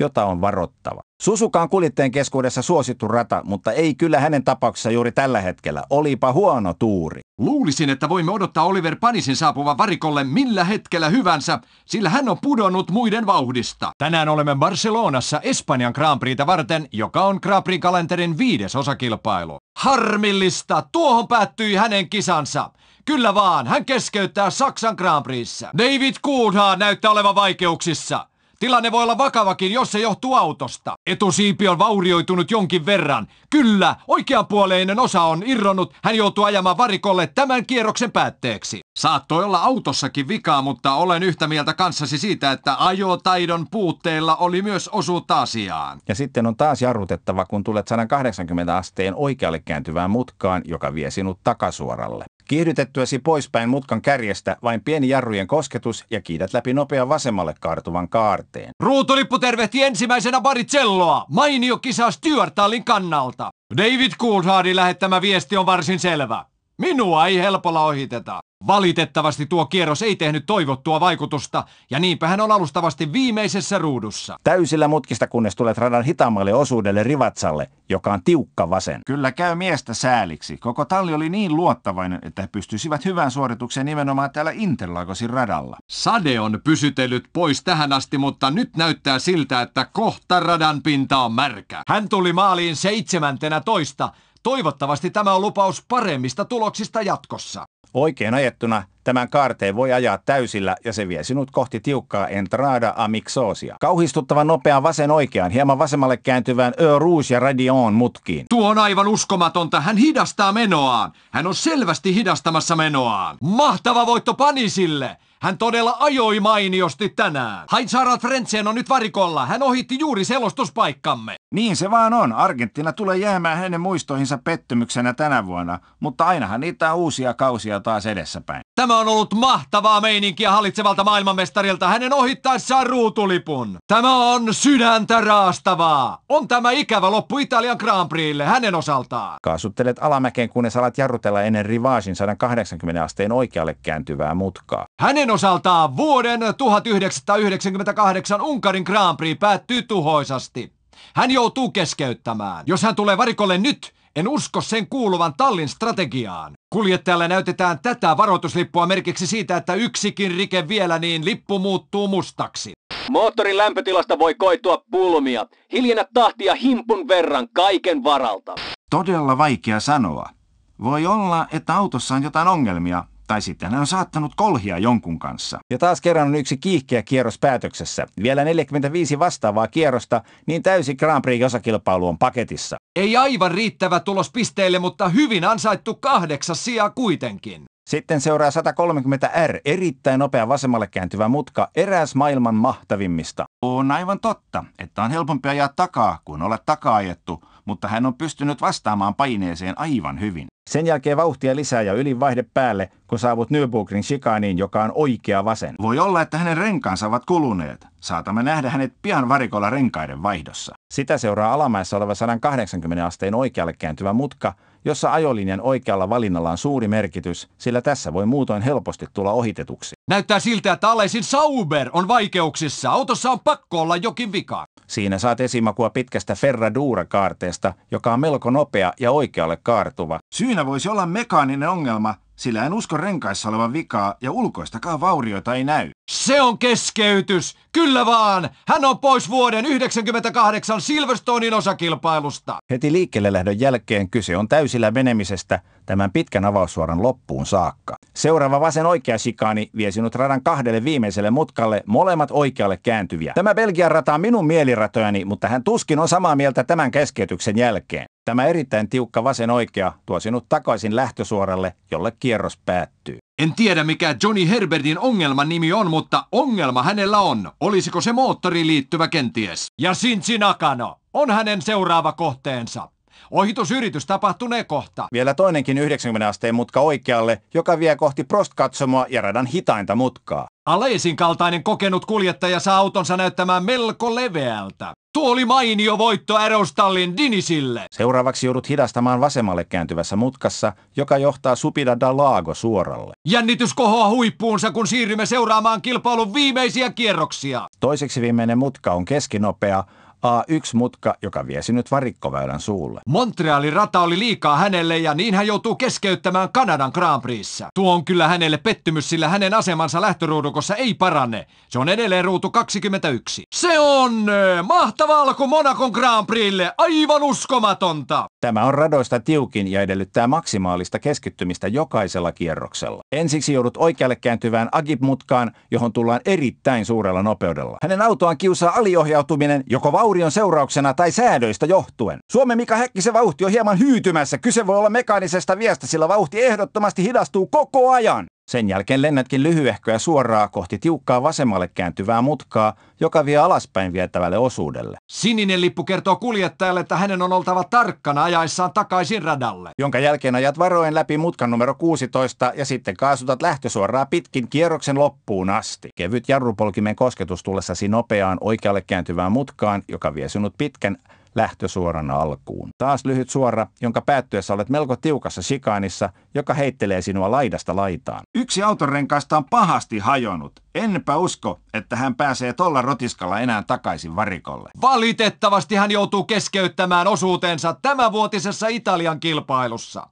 jota on varottava. Susuka on kuljettajien keskuudessa suosittu rata, mutta ei kyllä hänen tapauksessa juuri tällä hetkellä. Olipa huono tuuri. Luulisin, että voimme odottaa Oliver Panisin saapuvan varikolle millä hetkellä hyvänsä, sillä hän on pudonnut muiden vauhdista. Tänään olemme Barcelonassa Espanjan Grand Prixtä varten, joka on Grand Prix-kalenterin viides osakilpailu. Harmillista! Tuohon päättyi hänen kisansa. Kyllä vaan, hän keskeyttää Saksan Grand Prixissä. David Coulthard näyttää olevan vaikeuksissa. Tilanne voi olla vakavakin, jos se johtuu autosta. Etusiipi on vaurioitunut jonkin verran. Kyllä, oikeapuoleinen osa on irronnut. Hän joutuu ajamaan varikolle tämän kierroksen päätteeksi. Saattoi olla autossakin vikaa, mutta olen yhtä mieltä kanssasi siitä, että ajotaidon puutteella oli myös osuutta asiaan. Ja sitten on taas jarrutettava, kun tulet 180 asteen oikealle kääntyvään mutkaan, joka vie sinut takasuoralle. Kiihdytettyäsi poispäin mutkan kärjestä vain pieni jarrujen kosketus ja kiidät läpi nopea vasemmalle kaartuvan kaarteen. Ruutulippu tervehti ensimmäisenä Baricelloa, mainio kisa Stuartallin kannalta. David Coulthardin lähettämä viesti on varsin selvä. Minua ei helpolla ohiteta. Valitettavasti tuo kierros ei tehnyt toivottua vaikutusta, ja niinpä hän on alustavasti viimeisessä ruudussa. Täysillä mutkista kunnes tulet radan hitaammalle osuudelle Rivatsalle, joka on tiukka vasen. Kyllä käy miestä sääliksi. Koko talli oli niin luottavainen, että he pystyisivät hyvään suoritukseen nimenomaan täällä Interlagosin radalla. Sade on pysytellyt pois tähän asti, mutta nyt näyttää siltä, että kohta radan pinta on märkä. Hän tuli maaliin seitsemäntenä toista. Toivottavasti tämä on lupaus paremmista tuloksista jatkossa. Oikein ajettuna tämän kaarteen voi ajaa täysillä ja se vie sinut kohti tiukkaa entrada amixosia. Kauhistuttavan nopean vasen oikeaan, hieman vasemmalle kääntyvään Ö Rouge ja Radion mutkiin. Tuo on aivan uskomatonta, hän hidastaa menoaan. Hän on selvästi hidastamassa menoaan. Mahtava voitto panisille! Hän todella ajoi mainiosti tänään. Heinz Harald Frenzen on nyt varikolla. Hän ohitti juuri selostuspaikkamme. Niin se vaan on. Argentina tulee jäämään hänen muistoihinsa pettymyksenä tänä vuonna, mutta ainahan niitä uusia kausia taas edessäpäin. Tämä on ollut mahtavaa meininkiä hallitsevalta maailmanmestarilta hänen ohittaessaan ruutulipun. Tämä on sydäntä raastavaa. On tämä ikävä loppu Italian Grand Prixille hänen osaltaan. Kaasuttelet alamäkeen, kunnes alat jarrutella ennen rivaasin 180 asteen oikealle kääntyvää mutkaa. Hänen osaltaan vuoden 1998 Unkarin Grand Prix päättyy tuhoisasti. Hän joutuu keskeyttämään. Jos hän tulee varikolle nyt, en usko sen kuuluvan tallin strategiaan. Kuljettajalle näytetään tätä varoituslippua merkiksi siitä, että yksikin rike vielä, niin lippu muuttuu mustaksi. Moottorin lämpötilasta voi koitua pulmia. Hiljennä tahtia himpun verran kaiken varalta. Todella vaikea sanoa. Voi olla, että autossa on jotain ongelmia, tai sitten hän on saattanut kolhia jonkun kanssa. Ja taas kerran on yksi kiihkeä kierros päätöksessä. Vielä 45 vastaavaa kierrosta, niin täysi Grand Prix-osakilpailu on paketissa. Ei aivan riittävä tulos pisteille, mutta hyvin ansaittu kahdeksas sija kuitenkin. Sitten seuraa 130R, erittäin nopea vasemmalle kääntyvä mutka, eräs maailman mahtavimmista. On aivan totta, että on helpompi ajaa takaa kuin olla ajettu, mutta hän on pystynyt vastaamaan paineeseen aivan hyvin. Sen jälkeen vauhtia lisää ja ylin vaihde päälle, kun saavut Nürburgrin Shikaniin, joka on oikea vasen. Voi olla, että hänen renkaansa ovat kuluneet. Saatamme nähdä hänet pian varikolla renkaiden vaihdossa. Sitä seuraa alamäessä oleva 180 asteen oikealle kääntyvä mutka, jossa ajolinjan oikealla valinnalla on suuri merkitys, sillä tässä voi muutoin helposti tulla ohitetuksi. Näyttää siltä, että Alessin Sauber on vaikeuksissa. Autossa on pakko olla jokin vika. Siinä saat esimakua pitkästä Ferradura-kaarteesta, joka on melko nopea ja oikealle kaartuva. Syynä voisi olla mekaaninen ongelma, sillä en usko renkaissa olevan vikaa ja ulkoistakaan vaurioita ei näy. Se on keskeytys! Kyllä vaan! Hän on pois vuoden 98 Silverstonein osakilpailusta. Heti liikkeelle lähdön jälkeen kyse on täysillä menemisestä tämän pitkän avaussuoran loppuun saakka. Seuraava vasen oikea sikaani vie sinut radan kahdelle viimeiselle mutkalle, molemmat oikealle kääntyviä. Tämä Belgian rata on minun mieliratojani, mutta hän tuskin on samaa mieltä tämän keskeytyksen jälkeen. Tämä erittäin tiukka vasen oikea tuo sinut takaisin lähtösuoralle, jolle kierros päättyy. En tiedä mikä Johnny Herbertin ongelman nimi on, mutta ongelma hänellä on. Olisiko se moottoriin liittyvä kenties? Ja Shinji Nakano on hänen seuraava kohteensa. Ohitusyritys tapahtunee kohta. Vielä toinenkin 90 asteen mutka oikealle, joka vie kohti prostkatsomoa ja radan hitainta mutkaa. Aleisin kaltainen kokenut kuljettaja saa autonsa näyttämään melko leveältä. Tuo oli mainio voitto erostallin Dinisille. Seuraavaksi joudut hidastamaan vasemmalle kääntyvässä mutkassa, joka johtaa Supida da Lago suoralle. Jännitys kohoaa huippuunsa, kun siirrymme seuraamaan kilpailun viimeisiä kierroksia. Toiseksi viimeinen mutka on keskinopea, A1 mutka, joka viesi nyt varikkoväylän suulle. Montrealin rata oli liikaa hänelle ja niin hän joutuu keskeyttämään Kanadan Grand Prixissä. Tuo on kyllä hänelle pettymys, sillä hänen asemansa lähtöruudukossa ei parane. Se on edelleen ruutu 21. Se on mahtava alku Monakon Grand Prixille, aivan uskomatonta! Tämä on radoista tiukin ja edellyttää maksimaalista keskittymistä jokaisella kierroksella. Ensiksi joudut oikealle kääntyvään Agib-mutkaan, johon tullaan erittäin suurella nopeudella. Hänen autoaan kiusaa aliohjautuminen joko vau vaurion seurauksena tai säädöistä johtuen. Suomen Mika Häkkisen vauhti on hieman hyytymässä. Kyse voi olla mekaanisesta viestä, sillä vauhti ehdottomasti hidastuu koko ajan. Sen jälkeen lennätkin lyhyehköä suoraa kohti tiukkaa vasemmalle kääntyvää mutkaa, joka vie alaspäin vietävälle osuudelle. Sininen lippu kertoo kuljettajalle, että hänen on oltava tarkkana ajaessaan takaisin radalle. Jonka jälkeen ajat varoen läpi mutkan numero 16 ja sitten kaasutat lähtösuoraa pitkin kierroksen loppuun asti. Kevyt jarrupolkimen kosketus tullessasi nopeaan oikealle kääntyvään mutkaan, joka vie sinut pitkän lähtösuoran alkuun. Taas lyhyt suora, jonka päättyessä olet melko tiukassa sikaanissa, joka heittelee sinua laidasta laitaan. Yksi autorenkaista on pahasti hajonnut. Enpä usko, että hän pääsee tolla rotiskalla enää takaisin varikolle. Valitettavasti hän joutuu keskeyttämään osuutensa tämänvuotisessa Italian kilpailussa.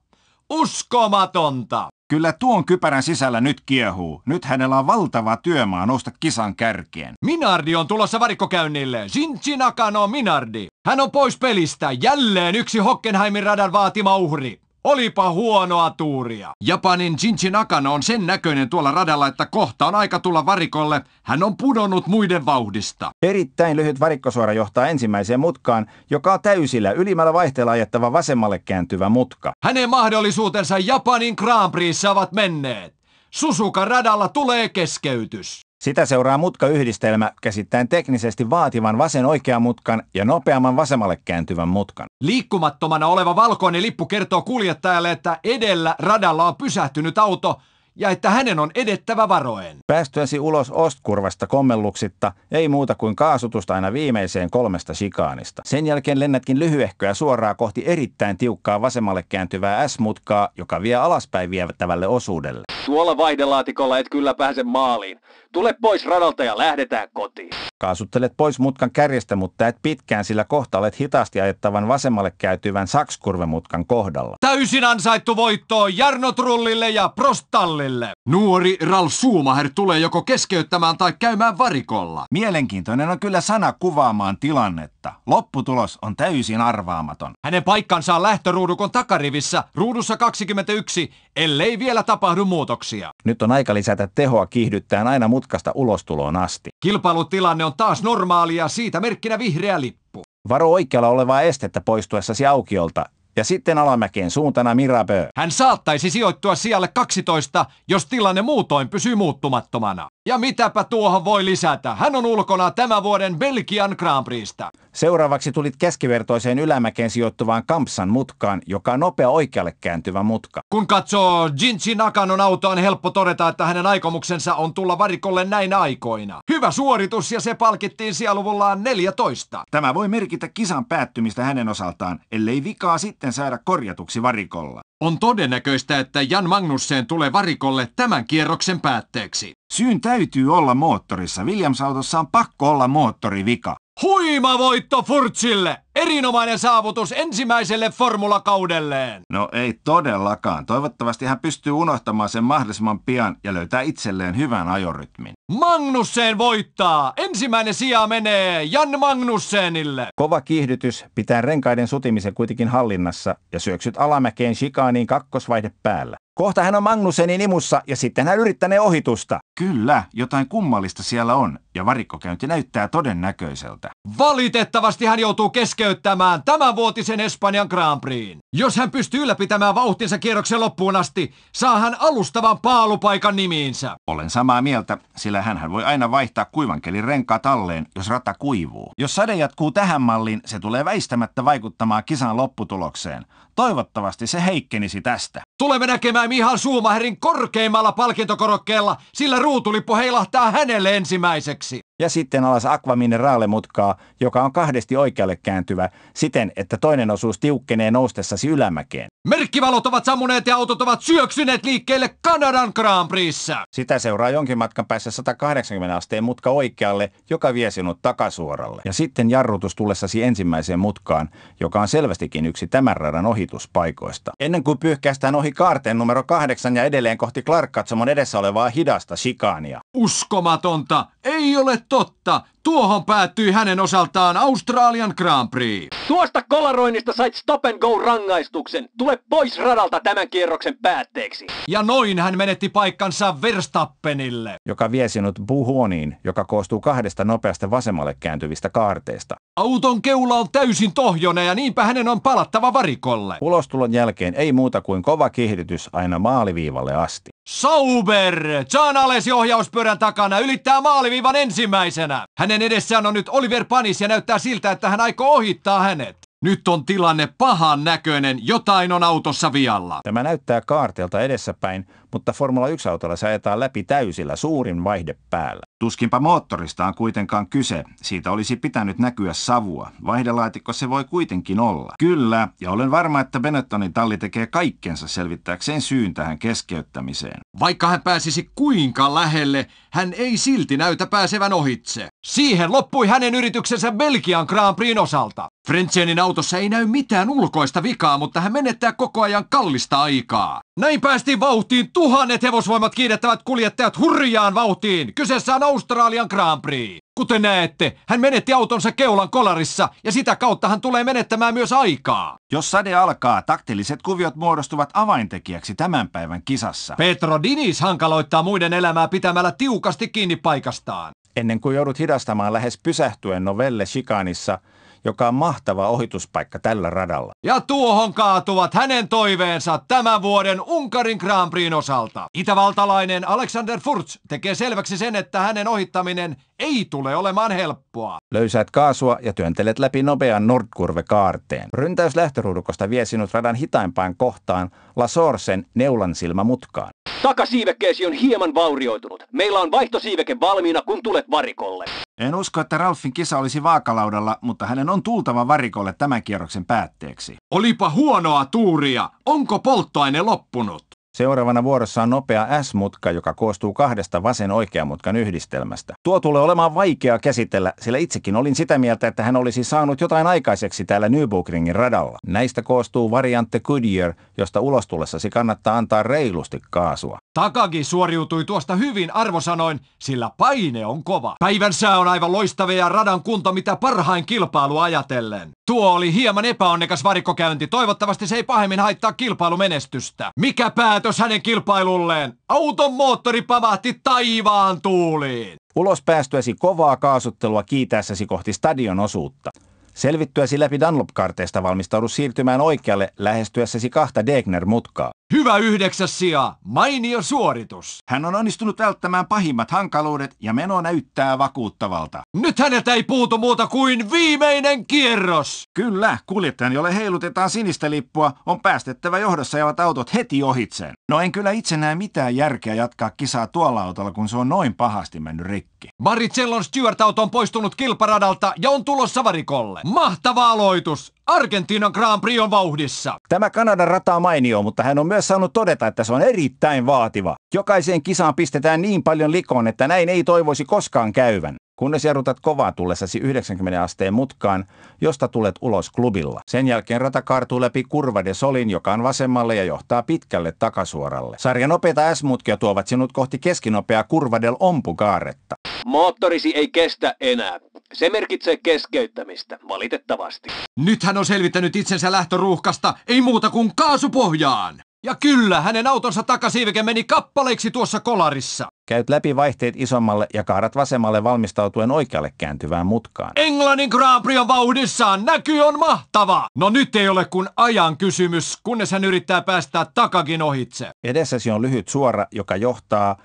Uskomatonta! Kyllä tuon kypärän sisällä nyt kiehuu. Nyt hänellä on valtava työmaa nousta kisan kärkeen. Minardi on tulossa varikkokäynnille. Shinji Nakano Minardi. Hän on pois pelistä. Jälleen yksi Hockenheimin radan vaatima uhri. Olipa huonoa tuuria. Japanin Jinji Nakano on sen näköinen tuolla radalla, että kohta on aika tulla varikolle. Hän on pudonnut muiden vauhdista. Erittäin lyhyt varikkosuora johtaa ensimmäiseen mutkaan, joka on täysillä ylimmällä vaihteella ajettava vasemmalle kääntyvä mutka. Hänen mahdollisuutensa Japanin Grand Prixissa ovat menneet. Susuka radalla tulee keskeytys. Sitä seuraa mutkayhdistelmä käsittäen teknisesti vaativan vasen oikean mutkan ja nopeamman vasemmalle kääntyvän mutkan. Liikkumattomana oleva valkoinen lippu kertoo kuljettajalle, että edellä radalla on pysähtynyt auto – ja että hänen on edettävä varoen. Päästyäsi ulos Ostkurvasta kommelluksitta ei muuta kuin kaasutusta aina viimeiseen kolmesta sikaanista. Sen jälkeen lennätkin lyhyehköä suoraan kohti erittäin tiukkaa vasemmalle kääntyvää S-mutkaa, joka vie alaspäin vievättävälle osuudelle. Tuolla vaihdelaatikolla et kyllä pääse maaliin. Tule pois radalta ja lähdetään kotiin. Kaasuttelet pois mutkan kärjestä, mutta et pitkään, sillä kohta olet hitaasti ajettavan vasemmalle käytyvän sakskurvemutkan kohdalla. Täysin ansaittu voitto Jarno Trullille ja Prostallille. Nuori Ralf Schumacher tulee joko keskeyttämään tai käymään varikolla. Mielenkiintoinen on kyllä sana kuvaamaan tilannetta. Mutta lopputulos on täysin arvaamaton. Hänen paikkansa on lähtöruudukon takarivissä, ruudussa 21, ellei vielä tapahdu muutoksia. Nyt on aika lisätä tehoa kiihdyttäen aina mutkasta ulostuloon asti. Kilpailutilanne on taas normaalia, siitä merkkinä vihreä lippu. Varo oikealla olevaa estettä poistuessasi aukiolta, ja sitten alamäkeen suuntana Mirabö. Hän saattaisi sijoittua sijalle 12, jos tilanne muutoin pysyy muuttumattomana. Ja mitäpä tuohon voi lisätä, hän on ulkona tämän vuoden Belgian Grand Prixstä. Seuraavaksi tulit keskivertoiseen ylämäkeen sijoittuvaan Kampsan mutkaan, joka on nopea oikealle kääntyvä mutka. Kun katsoo Jinchi Nakanon autoa, on helppo todeta, että hänen aikomuksensa on tulla varikolle näin aikoina. Hyvä suoritus ja se palkittiin sieluvullaan 14. Tämä voi merkitä kisan päättymistä hänen osaltaan, ellei vikaa sitten sitten saada korjatuksi varikolla. On todennäköistä, että Jan Magnussen tulee varikolle tämän kierroksen päätteeksi. Syyn täytyy olla moottorissa. Williams-autossa on pakko olla moottorivika. Huima voitto Furtsille! Erinomainen saavutus ensimmäiselle formulakaudelleen. No ei todellakaan. Toivottavasti hän pystyy unohtamaan sen mahdollisimman pian ja löytää itselleen hyvän ajorytmin. Magnussen voittaa. Ensimmäinen sija menee Jan Magnussenille. Kova kiihdytys pitää renkaiden sutimisen kuitenkin hallinnassa ja syöksyt alamäkeen shikaaniin kakkosvaihde päällä. Kohta hän on Magnussenin imussa ja sitten hän yrittää ne ohitusta. Kyllä, jotain kummallista siellä on ja varikkokäynti näyttää todennäköiseltä. Valitettavasti hän joutuu keskeyttämään keskeyttämään tämänvuotisen Espanjan Grand Prixin. Jos hän pystyy ylläpitämään vauhtinsa kierroksen loppuun asti, saa hän alustavan paalupaikan nimiinsä. Olen samaa mieltä, sillä hän voi aina vaihtaa kuivan kelin renkaat alleen, jos rata kuivuu. Jos sade jatkuu tähän malliin, se tulee väistämättä vaikuttamaan kisan lopputulokseen. Toivottavasti se heikkenisi tästä. Tulemme näkemään Mihal Suumaherin korkeimmalla palkintokorokkeella, sillä ruutulippu heilahtaa hänelle ensimmäiseksi. Ja sitten alas akvamineraalemutkaa, joka on kahdesti oikealle kääntyvä, siten että toinen osuus tiukkenee noustessasi ylämäkeen. Merkkivalot ovat sammuneet ja autot ovat syöksyneet liikkeelle Kanadan Grand Prixssä. Sitä seuraa jonkin matkan päässä 180 asteen mutka oikealle, joka vie sinut takasuoralle. Ja sitten jarrutus tullessasi ensimmäiseen mutkaan, joka on selvästikin yksi tämän radan ohi ohituspaikoista. Ennen kuin pyyhkäistään ohi kaarteen numero kahdeksan ja edelleen kohti Clark-katsomon edessä olevaa hidasta sikaania. Uskomatonta! Ei ole totta! Tuohon päättyi hänen osaltaan Australian Grand Prix. Tuosta kolaroinnista sait stop and go rangaistuksen. Tule pois radalta tämän kierroksen päätteeksi. Ja noin hän menetti paikkansa Verstappenille. Joka vie sinut Buhoniin, joka koostuu kahdesta nopeasta vasemmalle kääntyvistä kaarteista. Auton keula on täysin tohjona ja niinpä hänen on palattava varikolle. Ulostulon jälkeen ei muuta kuin kova kiihdytys aina maaliviivalle asti. Sauber! John Ales ohjauspyörän takana ylittää maaliviivan ensimmäisenä. Hänen edessään on nyt Oliver Panis ja näyttää siltä, että hän aikoo ohittaa hänet. Nyt on tilanne pahan näköinen, jotain on autossa vialla. Tämä näyttää kaartelta edessäpäin, mutta Formula 1-autolla se ajetaan läpi täysillä suurin vaihde päällä. Tuskinpa moottorista on kuitenkaan kyse. Siitä olisi pitänyt näkyä savua. Vaihdelaatikko se voi kuitenkin olla. Kyllä, ja olen varma, että Benettonin talli tekee kaikkensa selvittääkseen syyn tähän keskeyttämiseen. Vaikka hän pääsisi kuinka lähelle, hän ei silti näytä pääsevän ohitse. Siihen loppui hänen yrityksensä Belgian Grand Prixin osalta. Frentzenin autossa ei näy mitään ulkoista vikaa, mutta hän menettää koko ajan kallista aikaa. Näin päästiin vauhtiin. Tuhannet hevosvoimat kiidettävät kuljettajat hurjaan vauhtiin. Kyseessä on Australian Grand Prix. Kuten näette, hän menetti autonsa keulan kolarissa ja sitä kautta hän tulee menettämään myös aikaa. Jos sade alkaa, taktilliset kuviot muodostuvat avaintekijäksi tämän päivän kisassa. Petro Dinis hankaloittaa muiden elämää pitämällä tiukasti kiinni paikastaan. Ennen kuin joudut hidastamaan lähes pysähtyen novelle Chikanissa, joka on mahtava ohituspaikka tällä radalla. Ja tuohon kaatuvat hänen toiveensa tämän vuoden Unkarin Grand Prixin osalta. Itävaltalainen Alexander Furz tekee selväksi sen, että hänen ohittaminen ei tule olemaan helppoa. Löysäät kaasua ja työntelet läpi nopean Nordkurve-kaarteen. Ryntäys lähtöruudukosta vie sinut radan hitaimpaan kohtaan Lasorsen neulan silmämutkaan. Takasiivekkeesi on hieman vaurioitunut. Meillä on vaihtosiiveke valmiina, kun tulet varikolle. En usko, että Ralfin kisa olisi vaakalaudalla, mutta hänen on tultava varikolle tämän kierroksen päätteeksi. Olipa huonoa tuuria! Onko polttoaine loppunut? Seuraavana vuorossa on nopea S-mutka, joka koostuu kahdesta vasen oikeamutkan yhdistelmästä. Tuo tulee olemaan vaikea käsitellä, sillä itsekin olin sitä mieltä, että hän olisi saanut jotain aikaiseksi täällä Nürburgringin radalla. Näistä koostuu variantte Goodyear, josta ulostullessasi kannattaa antaa reilusti kaasua. Takagi suoriutui tuosta hyvin arvosanoin, sillä paine on kova. Päivän sää on aivan loistava ja radan kunto mitä parhain kilpailu ajatellen. Tuo oli hieman epäonnekas varikkokäynti. Toivottavasti se ei pahemmin haittaa kilpailumenestystä. Mikä päätös hänen kilpailulleen? Auton moottori pavahti taivaan tuuliin. Ulos päästyäsi kovaa kaasuttelua kiitäessäsi kohti stadion osuutta. Selvittyäsi läpi Dunlop-karteesta valmistaudu siirtymään oikealle lähestyessäsi kahta Degner-mutkaa. Hyvä yhdeksäs sija, mainio suoritus. Hän on onnistunut välttämään pahimmat hankaluudet ja meno näyttää vakuuttavalta. Nyt häneltä ei puutu muuta kuin viimeinen kierros. Kyllä, kuljettajan, jolle heilutetaan sinistä lippua, on päästettävä johdossa ja autot heti ohitseen. No en kyllä itse näe mitään järkeä jatkaa kisaa tuolla autolla, kun se on noin pahasti mennyt rikki. Maricellon Stewart-auto on poistunut kilparadalta ja on tulossa varikolle. Mahtava aloitus! Argentiinan Grand Prix on vauhdissa. Tämä Kanadan rata on mainio, mutta hän on myös saanut todeta, että se on erittäin vaativa. Jokaiseen kisaan pistetään niin paljon likoon, että näin ei toivoisi koskaan käyvän kunnes jarrutat kovaa tullessasi 90 asteen mutkaan, josta tulet ulos klubilla. Sen jälkeen rata kaartuu läpi Kurva de Solin, joka on vasemmalle ja johtaa pitkälle takasuoralle. Sarjan nopeita S-mutkia tuovat sinut kohti keskinopeaa Kurva del Ompukaaretta. Moottorisi ei kestä enää. Se merkitsee keskeyttämistä, valitettavasti. Nyt hän on selvittänyt itsensä lähtöruuhkasta, ei muuta kuin kaasupohjaan! Ja kyllä, hänen autonsa takasiiveke meni kappaleiksi tuossa kolarissa. Käyt läpi vaihteet isommalle ja kaarat vasemmalle valmistautuen oikealle kääntyvään mutkaan. Englannin Grand Prix on vauhdissaan, näky on mahtava. No nyt ei ole kuin ajan kysymys, kunnes hän yrittää päästä takakin ohitse. Edessäsi on lyhyt suora, joka johtaa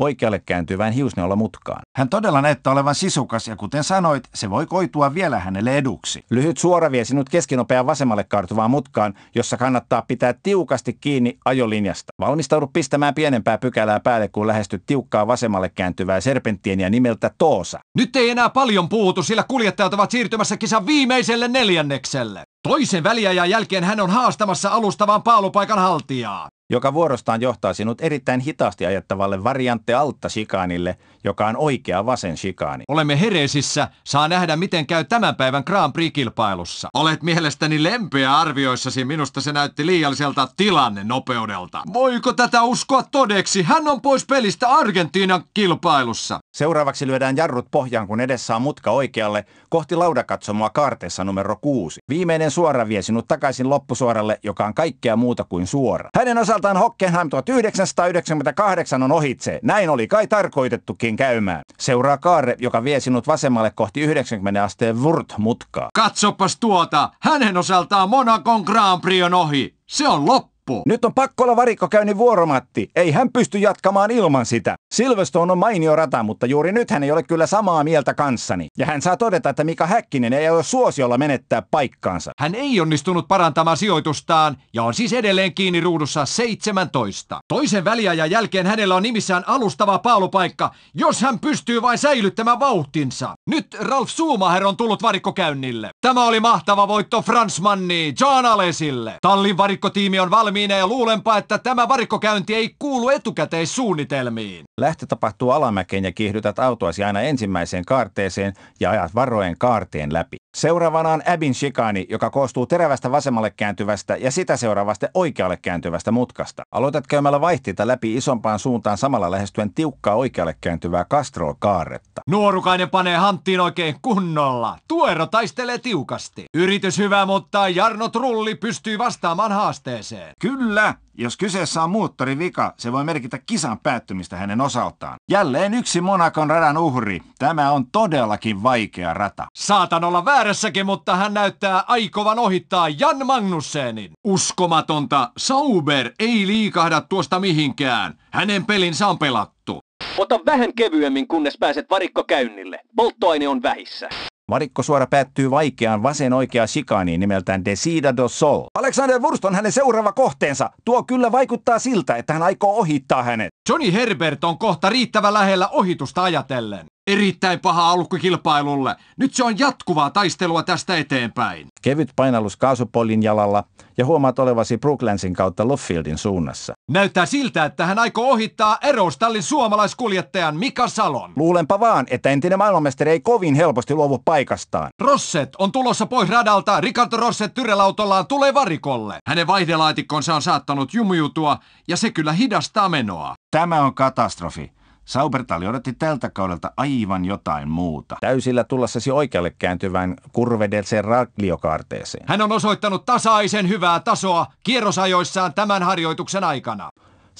oikealle kääntyvään hiusneolla mutkaan. Hän todella näyttää olevan sisukas ja kuten sanoit, se voi koitua vielä hänelle eduksi. Lyhyt suora vie sinut keskinopean vasemmalle kaartuvaan mutkaan, jossa kannattaa pitää tiukasti kiinni ajolinjasta. Valmistaudu pistämään pienempää pykälää päälle, kun lähestyt tiukkaa vasemmalle kääntyvää serpenttieniä nimeltä Toosa. Nyt ei enää paljon puutu, sillä kuljettajat ovat siirtymässä kisan viimeiselle neljännekselle. Toisen väliajan jälkeen hän on haastamassa alustavan paalupaikan haltijaa joka vuorostaan johtaa sinut erittäin hitaasti ajettavalle variantte altta sikaanille – joka on oikea vasen shikaani. Olemme hereisissä. Saa nähdä, miten käy tämän päivän Grand Prix-kilpailussa. Olet mielestäni lempeä arvioissasi. Minusta se näytti liialliselta tilanne nopeudelta. Voiko tätä uskoa todeksi? Hän on pois pelistä Argentiinan kilpailussa. Seuraavaksi lyödään jarrut pohjaan, kun edessä on mutka oikealle kohti laudakatsomoa kaarteessa numero 6. Viimeinen suora vie sinut takaisin loppusuoralle, joka on kaikkea muuta kuin suora. Hänen osaltaan Hockenheim 1998 on ohitse. Näin oli kai tarkoitettukin. Helsinkiin käymään. Seuraa kaarre, joka vie sinut vasemmalle kohti 90 asteen wurt mutkaa Katsopas tuota! Hänen osaltaan Monacon Grand Prix on ohi! Se on loppu! loppu. Nyt on pakko olla varikko käynyt vuoromatti. Ei hän pysty jatkamaan ilman sitä. Silverstone on mainio rata, mutta juuri nyt hän ei ole kyllä samaa mieltä kanssani. Ja hän saa todeta, että Mika Häkkinen ei ole suosiolla menettää paikkaansa. Hän ei onnistunut parantamaan sijoitustaan ja on siis edelleen kiinni ruudussa 17. Toisen väliajan jälkeen hänellä on nimissään alustava paalupaikka, jos hän pystyy vain säilyttämään vauhtinsa. Nyt Ralf Schumacher on tullut varikkokäynnille. Tämä oli mahtava voitto Fransmanni John Alesille. Tallin varikkotiimi on valmis näkymiin ja luulenpa, että tämä varikkokäynti ei kuulu etukäteissuunnitelmiin. Lähtö tapahtuu alamäkeen ja kiihdytät autoasi aina ensimmäiseen kaarteeseen ja ajat varojen kaarteen läpi. Seuraavana on Abin Shikani, joka koostuu terävästä vasemmalle kääntyvästä ja sitä seuraavasta oikealle kääntyvästä mutkasta. Aloitat käymällä vaihteita läpi isompaan suuntaan samalla lähestyen tiukkaa oikealle kääntyvää Castro-kaaretta. Nuorukainen panee hanttiin oikein kunnolla. Tuero taistelee tiukasti. Yritys hyvä, mutta Jarno Trulli pystyy vastaamaan haasteeseen. Kyllä, jos kyseessä on moottorivika, se voi merkitä kisan päättymistä hänen osaltaan. Jälleen yksi Monakon radan uhri. Tämä on todellakin vaikea rata. Saatan olla väärässäkin, mutta hän näyttää aikovan ohittaa Jan Magnussenin. Uskomatonta, Sauber ei liikahda tuosta mihinkään. Hänen pelinsä on pelattu. Ota vähän kevyemmin, kunnes pääset varikko käynnille. Polttoaine on vähissä. Varikko suora päättyy vaikeaan vasen oikea sikaniin nimeltään Desida do Sol. Alexander Wurst on hänen seuraava kohteensa. Tuo kyllä vaikuttaa siltä, että hän aikoo ohittaa hänet. Johnny Herbert on kohta riittävän lähellä ohitusta ajatellen. Erittäin paha alku kilpailulle. Nyt se on jatkuvaa taistelua tästä eteenpäin. Kevyt painallus kaasupolin jalalla ja huomaat olevasi Brooklandsin kautta Loffieldin suunnassa. Näyttää siltä, että hän aikoo ohittaa Erostallin suomalaiskuljettajan Mika Salon. Luulenpa vaan, että entinen maailmanmestari ei kovin helposti luovu paikastaan. Rosset on tulossa pois radalta. Ricardo Rosset tyrelautollaan tulee varikolle. Hänen vaihdelaatikkonsa on saattanut jumujutua ja se kyllä hidastaa menoa. Tämä on katastrofi. Saubertali odotti tältä kaudelta aivan jotain muuta. Täysillä tullessasi oikealle kääntyvän kurvedelseen ragliokaarteeseen. Hän on osoittanut tasaisen hyvää tasoa kierrosajoissaan tämän harjoituksen aikana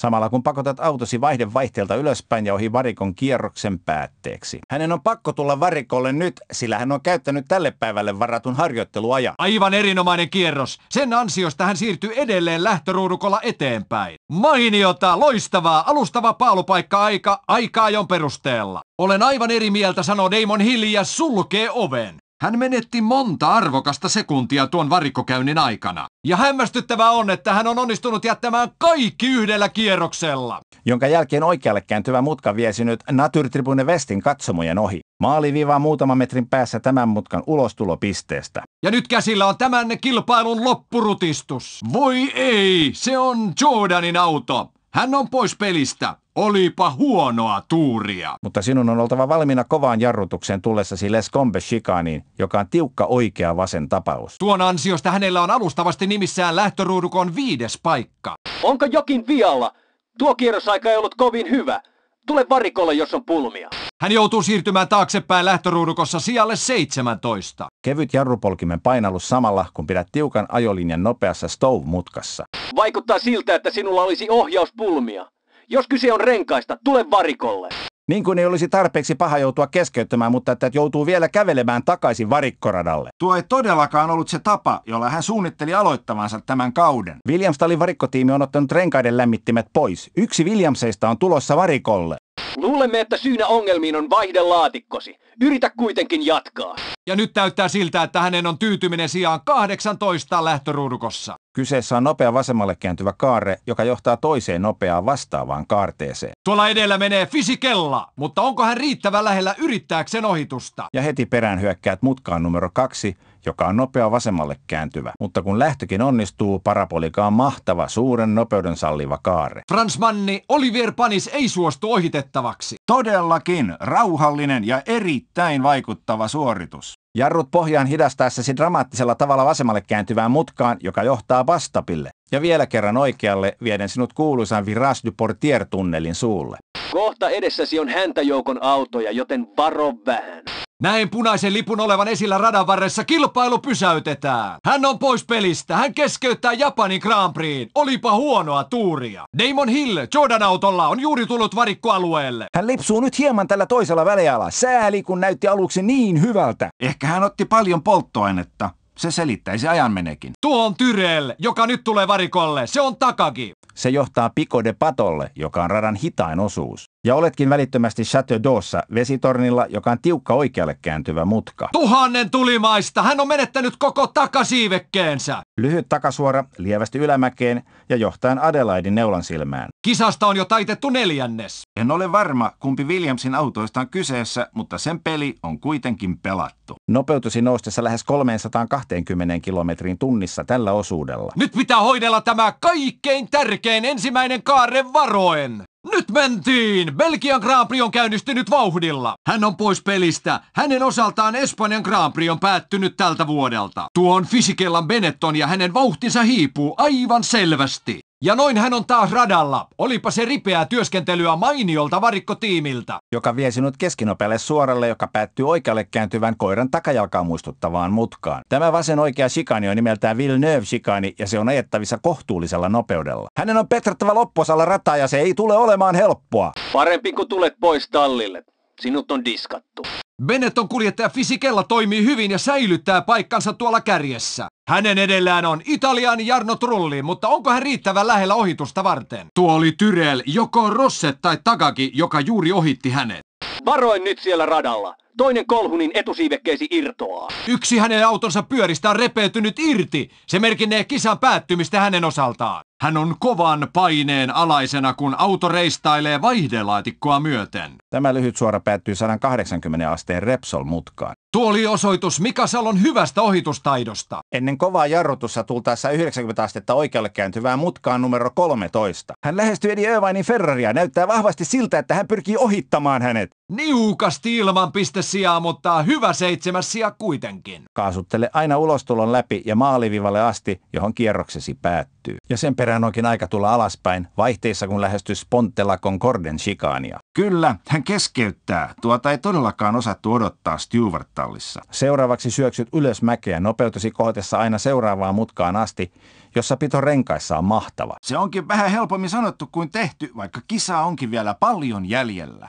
samalla kun pakotat autosi vaihde vaihteelta ylöspäin ja ohi varikon kierroksen päätteeksi. Hänen on pakko tulla varikolle nyt, sillä hän on käyttänyt tälle päivälle varatun harjoitteluajan. Aivan erinomainen kierros. Sen ansiosta hän siirtyy edelleen lähtöruudukolla eteenpäin. Mainiota, loistavaa, alustava paalupaikka-aika, aikaa jon perusteella. Olen aivan eri mieltä, sanoo Damon Hill ja sulkee oven. Hän menetti monta arvokasta sekuntia tuon varikkokäynnin aikana. Ja hämmästyttävää on, että hän on onnistunut jättämään kaikki yhdellä kierroksella. Jonka jälkeen oikealle kääntyvä mutka viesi nyt Naturtribune Westin katsomojen ohi. Maali viivaa muutaman metrin päässä tämän mutkan ulostulopisteestä. Ja nyt käsillä on tämän kilpailun loppurutistus. Voi ei, se on Jordanin auto. Hän on pois pelistä. Olipa huonoa tuuria. Mutta sinun on oltava valmiina kovaan jarrutukseen tullessasi Les Combe Chicaniin, joka on tiukka oikea vasen tapaus. Tuon ansiosta hänellä on alustavasti nimissään lähtöruudukon viides paikka. Onko jokin vialla? Tuo kierrosaika ei ollut kovin hyvä. Tule varikolle, jos on pulmia. Hän joutuu siirtymään taaksepäin lähtöruudukossa sijalle 17. Kevyt jarrupolkimen painallus samalla, kun pidät tiukan ajolinjan nopeassa stove mutkassa Vaikuttaa siltä, että sinulla olisi ohjauspulmia. Jos kyse on renkaista, tule varikolle. Niin kuin ei olisi tarpeeksi paha joutua keskeyttämään, mutta että joutuu vielä kävelemään takaisin varikkoradalle. Tuo ei todellakaan ollut se tapa, jolla hän suunnitteli aloittavansa tämän kauden. Williamstalin varikkotiimi on ottanut renkaiden lämmittimet pois. Yksi Williamseista on tulossa varikolle. Luulemme, että syynä ongelmiin on laatikkosi. Yritä kuitenkin jatkaa. Ja nyt täyttää siltä, että hänen on tyytyminen sijaan 18 lähtöruudukossa. Kyseessä on nopea vasemmalle kääntyvä kaare, joka johtaa toiseen nopeaan vastaavaan kaarteeseen. Tuolla edellä menee fisikella, mutta onko hän riittävän lähellä yrittääkseen ohitusta? Ja heti perään hyökkäät mutkaan numero kaksi, joka on nopea vasemmalle kääntyvä. Mutta kun lähtökin onnistuu, parapolika on mahtava, suuren nopeuden salliva kaare. Frans Manni, Olivier Panis ei suostu ohitettavaksi. Todellakin rauhallinen ja erittäin vaikuttava suoritus. Jarrut pohjaan hidastaessasi dramaattisella tavalla vasemmalle kääntyvään mutkaan, joka johtaa vastapille. Ja vielä kerran oikealle vieden sinut kuuluisan Virage du Portier-tunnelin suulle. Kohta edessäsi on häntäjoukon autoja, joten varo vähän. Näin punaisen lipun olevan esillä radan varressa kilpailu pysäytetään. Hän on pois pelistä. Hän keskeyttää Japanin Grand Prix. Olipa huonoa tuuria. Damon Hill Jordan-autolla on juuri tullut varikkoalueelle. Hän lipsuu nyt hieman tällä toisella välialalla. Sääli, kun näytti aluksi niin hyvältä. Ehkä hän otti paljon polttoainetta. Se selittäisi menekin. Tuo on Tyrell, joka nyt tulee varikolle. Se on takaki. Se johtaa Pico de Patolle, joka on radan hitain osuus. Ja oletkin välittömästi Chateau d'Ossa vesitornilla, joka on tiukka oikealle kääntyvä mutka. Tuhannen tulimaista! Hän on menettänyt koko takasiivekkeensä! Lyhyt takasuora, lievästi ylämäkeen ja johtaen Adelaidin neulan silmään. Kisasta on jo taitettu neljännes. En ole varma, kumpi Williamsin autoista on kyseessä, mutta sen peli on kuitenkin pelattu. Nopeutusi noustessa lähes 320 kilometrin tunnissa tällä osuudella. Nyt pitää hoidella tämä kaikkein tärkein ensimmäinen kaaren varoen. Nyt mentiin! Belgian Grand Prix on käynnistynyt vauhdilla. Hän on pois pelistä. Hänen osaltaan Espanjan Grand Prix on päättynyt tältä vuodelta. Tuo on Fisikellan Benetton ja hänen vauhtinsa hiipuu aivan selvästi. Ja noin hän on taas radalla. Olipa se ripeää työskentelyä mainiolta varikkotiimiltä. Joka vie sinut keskinopealle suoralle, joka päättyy oikealle kääntyvän koiran takajalkaan muistuttavaan mutkaan. Tämä vasen oikea sikani on nimeltään Villeneuve-sikani ja se on ajettavissa kohtuullisella nopeudella. Hänen on petrattava loppuosalla rataa ja se ei tule olemaan helppoa. Parempi kuin tulet pois tallille. Sinut on diskattu. Benetton kuljettaja Fisikella toimii hyvin ja säilyttää paikkansa tuolla kärjessä. Hänen edellään on Italian Jarno Trulli, mutta onko hän riittävän lähellä ohitusta varten? Tuo oli Tyrell, joko Rosset tai Tagaki, joka juuri ohitti hänet. Varoin nyt siellä radalla. Toinen kolhunin etusiivekkeesi irtoaa. Yksi hänen autonsa pyöristä on repeytynyt irti. Se merkinnee kisan päättymistä hänen osaltaan. Hän on kovan paineen alaisena, kun auto reistailee vaihdelaatikkoa myöten. Tämä lyhyt suora päättyy 180 asteen Repsol-mutkaan. Tuo oli osoitus salon hyvästä ohitustaidosta. Ennen kovaa jarrutussa tultaessa 90 astetta oikealle kääntyvään mutkaan numero 13. Hän lähestyy Eddie Irvinein Ferraria. Näyttää vahvasti siltä, että hän pyrkii ohittamaan hänet. Niukasti ilman sijaa, mutta hyvä seitsemäs sija kuitenkin. Kaasuttele aina ulostulon läpi ja maalivivalle asti, johon kierroksesi päättyy. Ja sen perä perään onkin aika tulla alaspäin, vaihteissa kun lähestyy Spontella Concorden shikaania. Kyllä, hän keskeyttää. Tuota ei todellakaan osattu odottaa Stewart-tallissa. Seuraavaksi syöksyt ylös mäkeä nopeutesi kohdessa aina seuraavaan mutkaan asti, jossa pito renkaissa on mahtava. Se onkin vähän helpommin sanottu kuin tehty, vaikka kisa onkin vielä paljon jäljellä.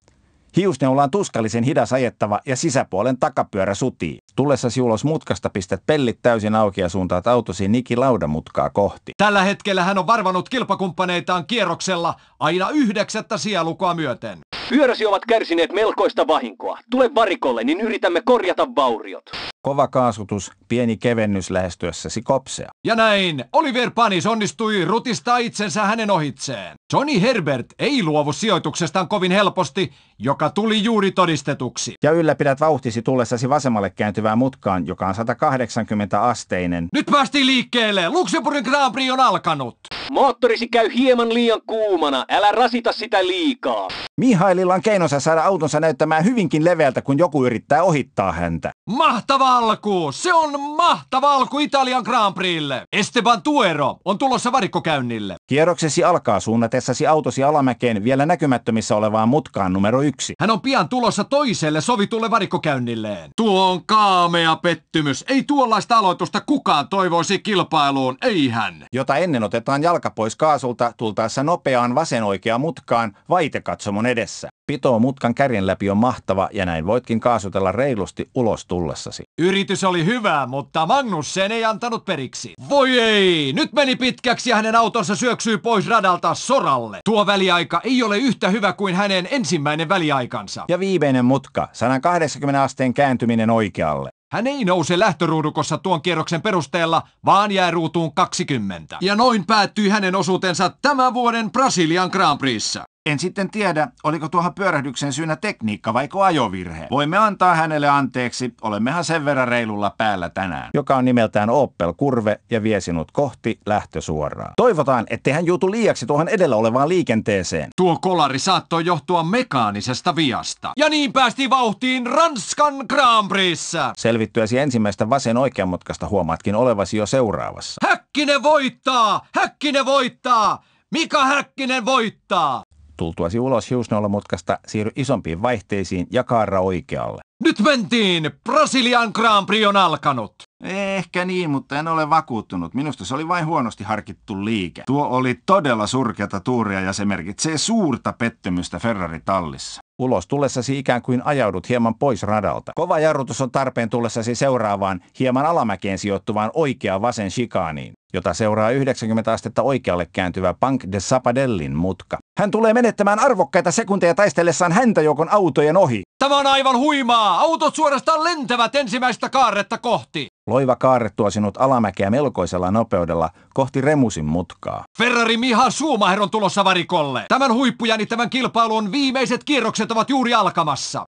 Hiusneula on tuskallisen hidas ajettava ja sisäpuolen takapyörä sutii. Tullessasi ulos mutkasta pistät pellit täysin auki ja suuntaat autosi Niki Laudamutkaa kohti. Tällä hetkellä hän on varvanut kilpakumppaneitaan kierroksella aina yhdeksättä sielukoa myöten. Pyöräsi ovat kärsineet melkoista vahinkoa. Tule varikolle, niin yritämme korjata vauriot. Kova kaasutus, pieni kevennys lähestyessäsi kopsea. Ja näin, Oliver Panis onnistui rutistaa itsensä hänen ohitseen. Johnny Herbert ei luovu sijoituksestaan kovin helposti joka tuli juuri todistetuksi. Ja ylläpidät vauhtisi tullessasi vasemmalle kääntyvään mutkaan, joka on 180 asteinen. Nyt päästi liikkeelle! Luxemburgin Grand Prix on alkanut! Moottorisi käy hieman liian kuumana, älä rasita sitä liikaa. Mihaililla on keinonsa saada autonsa näyttämään hyvinkin leveältä, kun joku yrittää ohittaa häntä. Mahtava alku! Se on mahtava alku Italian Grand Prixlle! Esteban Tuero on tulossa varikkokäynnille. Kierroksesi alkaa suunnatessasi autosi alamäkeen vielä näkymättömissä olevaan mutkaan numero 1 yksi. Hän on pian tulossa toiselle sovitulle varikkokäynnilleen. Tuo on kaamea pettymys. Ei tuollaista aloitusta kukaan toivoisi kilpailuun, eihän. Jota ennen otetaan jalka pois kaasulta tultaessa nopeaan vasenoikeaan mutkaan vaitekatsomon edessä. Pito mutkan kärjen läpi on mahtava ja näin voitkin kaasutella reilusti ulos tullessasi. Yritys oli hyvä, mutta Magnus sen ei antanut periksi. Voi ei! Nyt meni pitkäksi ja hänen autonsa syöksyy pois radalta soralle. Tuo väliaika ei ole yhtä hyvä kuin hänen ensimmäinen väliaikansa. Ja viimeinen mutka, 180 asteen kääntyminen oikealle. Hän ei nouse lähtöruudukossa tuon kierroksen perusteella, vaan jää ruutuun 20. Ja noin päättyi hänen osuutensa tämän vuoden Brasilian Grand Prixssä. En sitten tiedä, oliko tuohon pyörähdyksen syynä tekniikka vai ajovirhe. Voimme antaa hänelle anteeksi, olemmehan sen verran reilulla päällä tänään. Joka on nimeltään Opel Kurve ja vie sinut kohti lähtösuoraa. Toivotaan, ettei hän joutu liiaksi tuohon edellä olevaan liikenteeseen. Tuo kolari saattoi johtua mekaanisesta viasta. Ja niin päästi vauhtiin Ranskan Grand Prixssä. Selvittyäsi ensimmäistä vasen oikean mutkasta huomaatkin olevasi jo seuraavassa. Häkkinen voittaa! Häkkinen voittaa! Mika Häkkinen voittaa! Tultuasi ulos mutkasta siirry isompiin vaihteisiin ja kaarra oikealle. Nyt mentiin! Brasilian Grand Prix on alkanut! Ehkä niin, mutta en ole vakuuttunut. Minusta se oli vain huonosti harkittu liike. Tuo oli todella surkeata tuuria ja se merkitsee suurta pettymystä Ferrari-tallissa. Ulos tullessasi ikään kuin ajaudut hieman pois radalta. Kova jarrutus on tarpeen tullessasi seuraavaan, hieman alamäkeen sijoittuvaan oikea vasen shikaaniin, jota seuraa 90 astetta oikealle kääntyvä Punk de Sapadellin mutka. Hän tulee menettämään arvokkaita sekunteja taistellessaan häntä joukon autojen ohi. Tämä on aivan huimaa! Autot suorastaan lentävät ensimmäistä kaaretta kohti! Loiva kaarrettua sinut alamäkeä melkoisella nopeudella kohti remusin mutkaa. Ferrari Miha Schumacher on tulossa varikolle. Tämän huippujänittävän kilpailun viimeiset kierrokset ovat juuri alkamassa.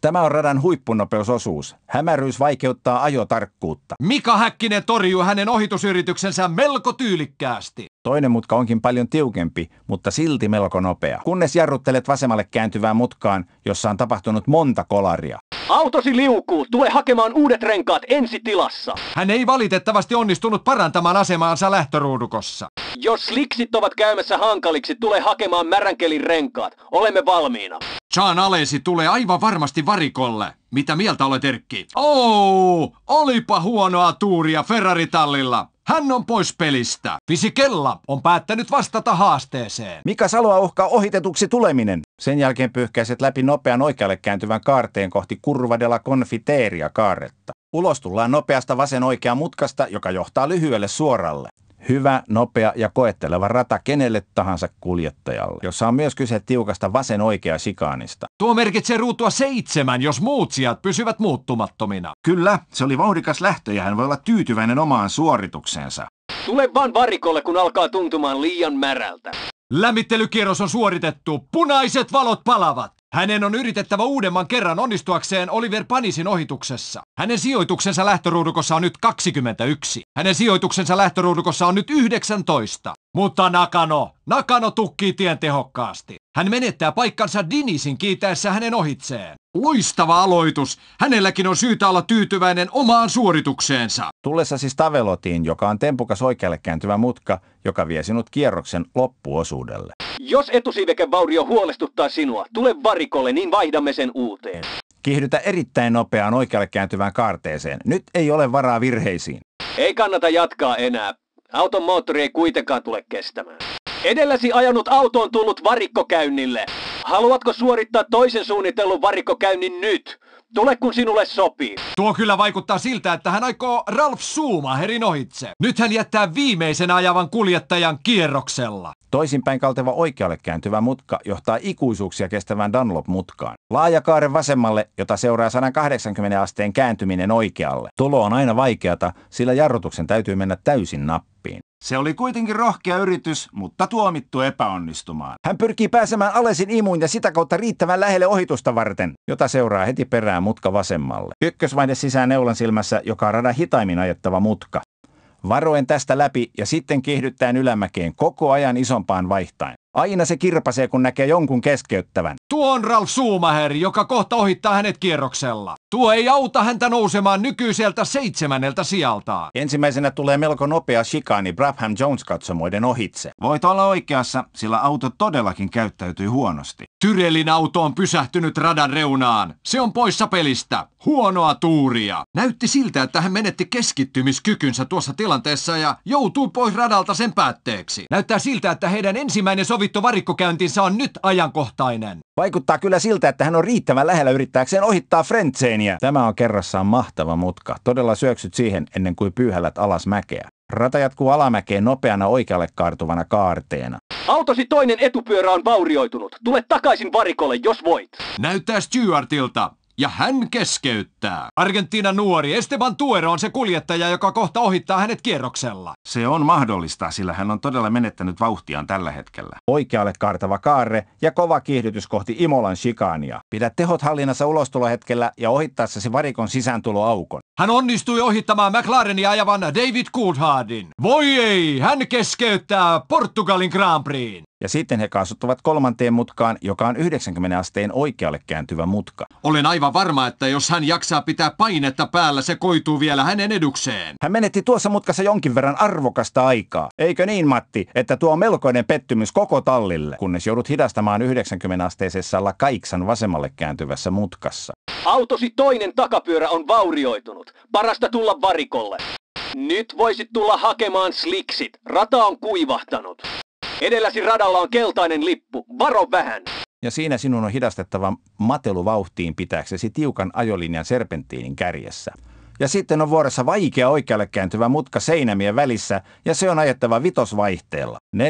Tämä on radan huippunopeusosuus. Hämäryys vaikeuttaa ajotarkkuutta. Mika Häkkinen torjuu hänen ohitusyrityksensä melko tyylikkäästi. Toinen mutka onkin paljon tiukempi, mutta silti melko nopea. Kunnes jarruttelet vasemmalle kääntyvään mutkaan, jossa on tapahtunut monta kolaria. Autosi liukuu. Tule hakemaan uudet renkaat ensi tilassa. Hän ei valitettavasti onnistunut parantamaan asemaansa lähtöruudukossa. Jos sliksit ovat käymässä hankaliksi, tule hakemaan märänkelin renkaat. Olemme valmiina. Chan Alesi tulee aivan varmasti varikolle. Mitä mieltä olet, Erkki? Oh, olipa huonoa tuuria Ferrari-tallilla. Hän on pois pelistä. Fisikella on päättänyt vastata haasteeseen. Mika Saloa uhkaa ohitetuksi tuleminen. Sen jälkeen pyyhkäiset läpi nopean oikealle kääntyvän kaarteen kohti kurvadella konfiteeria kaaretta. Ulos tullaan nopeasta vasen oikea mutkasta, joka johtaa lyhyelle suoralle. Hyvä, nopea ja koetteleva rata kenelle tahansa kuljettajalle, jossa on myös kyse tiukasta vasen-oikea sikaanista. Tuo merkitsee ruutua seitsemän, jos muut sijat pysyvät muuttumattomina. Kyllä, se oli vauhdikas lähtö ja hän voi olla tyytyväinen omaan suoritukseensa. Tule vaan varikolle, kun alkaa tuntumaan liian märältä. Lämmittelykierros on suoritettu. Punaiset valot palavat. Hänen on yritettävä uudemman kerran onnistuakseen Oliver Panisin ohituksessa. Hänen sijoituksensa lähtöruudukossa on nyt 21. Hänen sijoituksensa lähtöruudukossa on nyt 19. Mutta Nakano, Nakano tukkii tien tehokkaasti. Hän menettää paikkansa Dinisin kiitäessä hänen ohitseen. Loistava aloitus! Hänelläkin on syytä olla tyytyväinen omaan suoritukseensa. Tullessa siis Tavelotiin, joka on tempukas oikealle kääntyvä mutka, joka vie sinut kierroksen loppuosuudelle. Jos etusiveken vaurio huolestuttaa sinua, tule varikolle, niin vaihdamme sen uuteen. Kiihdytä erittäin nopeaan oikealle kääntyvään kaarteeseen. Nyt ei ole varaa virheisiin. Ei kannata jatkaa enää. Auton moottori ei kuitenkaan tule kestämään. Edelläsi ajanut auto on tullut varikkokäynnille. Haluatko suorittaa toisen suunnitellun varikkokäynnin nyt? Tule kun sinulle sopii. Tuo kyllä vaikuttaa siltä, että hän aikoo Ralf herin ohitse. Nyt hän jättää viimeisen ajavan kuljettajan kierroksella. Toisinpäin kalteva oikealle kääntyvä mutka johtaa ikuisuuksia kestävään Dunlop-mutkaan. Laaja kaare vasemmalle, jota seuraa 180 asteen kääntyminen oikealle. Tulo on aina vaikeata, sillä jarrutuksen täytyy mennä täysin nappiin. Se oli kuitenkin rohkea yritys, mutta tuomittu epäonnistumaan. Hän pyrkii pääsemään Alesin imuun ja sitä kautta riittävän lähelle ohitusta varten, jota seuraa heti perään mutka vasemmalle. Ykkösvaihde sisään neulan silmässä, joka on radan hitaimmin ajettava mutka. Varoen tästä läpi ja sitten kiihdyttäen ylämäkeen koko ajan isompaan vaihtain. Aina se kirpasee, kun näkee jonkun keskeyttävän. Tuo on Ralf Suumaher, joka kohta ohittaa hänet kierroksella. Tuo ei auta häntä nousemaan nykyiseltä seitsemänneltä sijaltaan. Ensimmäisenä tulee melko nopea Shikani, Brabham Jones-katsomoiden ohitse. Voit olla oikeassa, sillä auto todellakin käyttäytyi huonosti. Tyrellin auto on pysähtynyt radan reunaan. Se on poissa pelistä. Huonoa tuuria. Näytti siltä, että hän menetti keskittymiskykynsä tuossa tilanteessa ja joutui pois radalta sen päätteeksi. Näyttää siltä, että heidän ensimmäinen sovittu varikkokäyntinsä on nyt ajankohtainen. Vaikuttaa kyllä siltä, että hän on riittävän lähellä yrittääkseen ohittaa Frentseeniä. Tämä on kerrassaan mahtava mutka. Todella syöksyt siihen ennen kuin pyyhälät alas mäkeä. Rata jatkuu alamäkeen nopeana oikealle kaartuvana kaarteena. Autosi toinen etupyörä on vaurioitunut. Tule takaisin varikolle, jos voit. Näyttää Stuartilta ja hän keskeyttää. Argentiinan nuori Esteban Tuero on se kuljettaja, joka kohta ohittaa hänet kierroksella. Se on mahdollista, sillä hän on todella menettänyt vauhtiaan tällä hetkellä. Oikealle kaartava kaarre ja kova kiihdytys kohti Imolan shikania. Pidä tehot hallinnassa ulostulohetkellä ja ohittaessasi varikon sisääntuloaukon. Hän onnistui ohittamaan McLarenia ajavan David Coulthardin. Voi ei, hän keskeyttää Portugalin Grand Prixin ja sitten he kaasuttavat kolmanteen mutkaan, joka on 90 asteen oikealle kääntyvä mutka. Olen aivan varma, että jos hän jaksaa pitää painetta päällä, se koituu vielä hänen edukseen. Hän menetti tuossa mutkassa jonkin verran arvokasta aikaa. Eikö niin, Matti, että tuo on melkoinen pettymys koko tallille, kunnes joudut hidastamaan 90 asteisessa alla Kaiksan vasemmalle kääntyvässä mutkassa. Autosi toinen takapyörä on vaurioitunut. Parasta tulla varikolle. Nyt voisit tulla hakemaan sliksit. Rata on kuivahtanut. Edelläsi radalla on keltainen lippu. Varo vähän. Ja siinä sinun on hidastettava mateluvauhtiin pitääksesi tiukan ajolinjan serpentiinin kärjessä. Ja sitten on vuorossa vaikea oikealle kääntyvä mutka seinämien välissä, ja se on ajettava vitosvaihteella. 4,5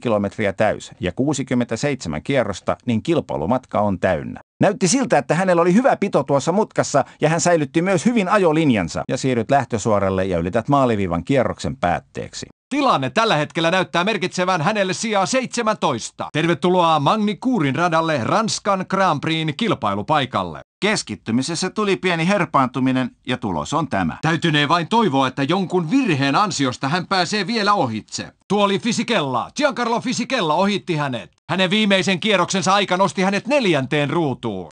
kilometriä täys ja 67 kierrosta, niin kilpailumatka on täynnä. Näytti siltä, että hänellä oli hyvä pito tuossa mutkassa, ja hän säilytti myös hyvin ajolinjansa. Ja siirryt lähtösuoralle ja ylität maalivivan kierroksen päätteeksi. Tilanne tällä hetkellä näyttää merkitsevän hänelle sijaa 17. Tervetuloa Magni Kuurin radalle Ranskan Grand Prixin kilpailupaikalle. Keskittymisessä tuli pieni herpaantuminen ja tulos on tämä. Täytynee vain toivoa, että jonkun virheen ansiosta hän pääsee vielä ohitse. Tuo oli Fisikella. Giancarlo Fisikella ohitti hänet. Hänen viimeisen kierroksensa aika nosti hänet neljänteen ruutuun.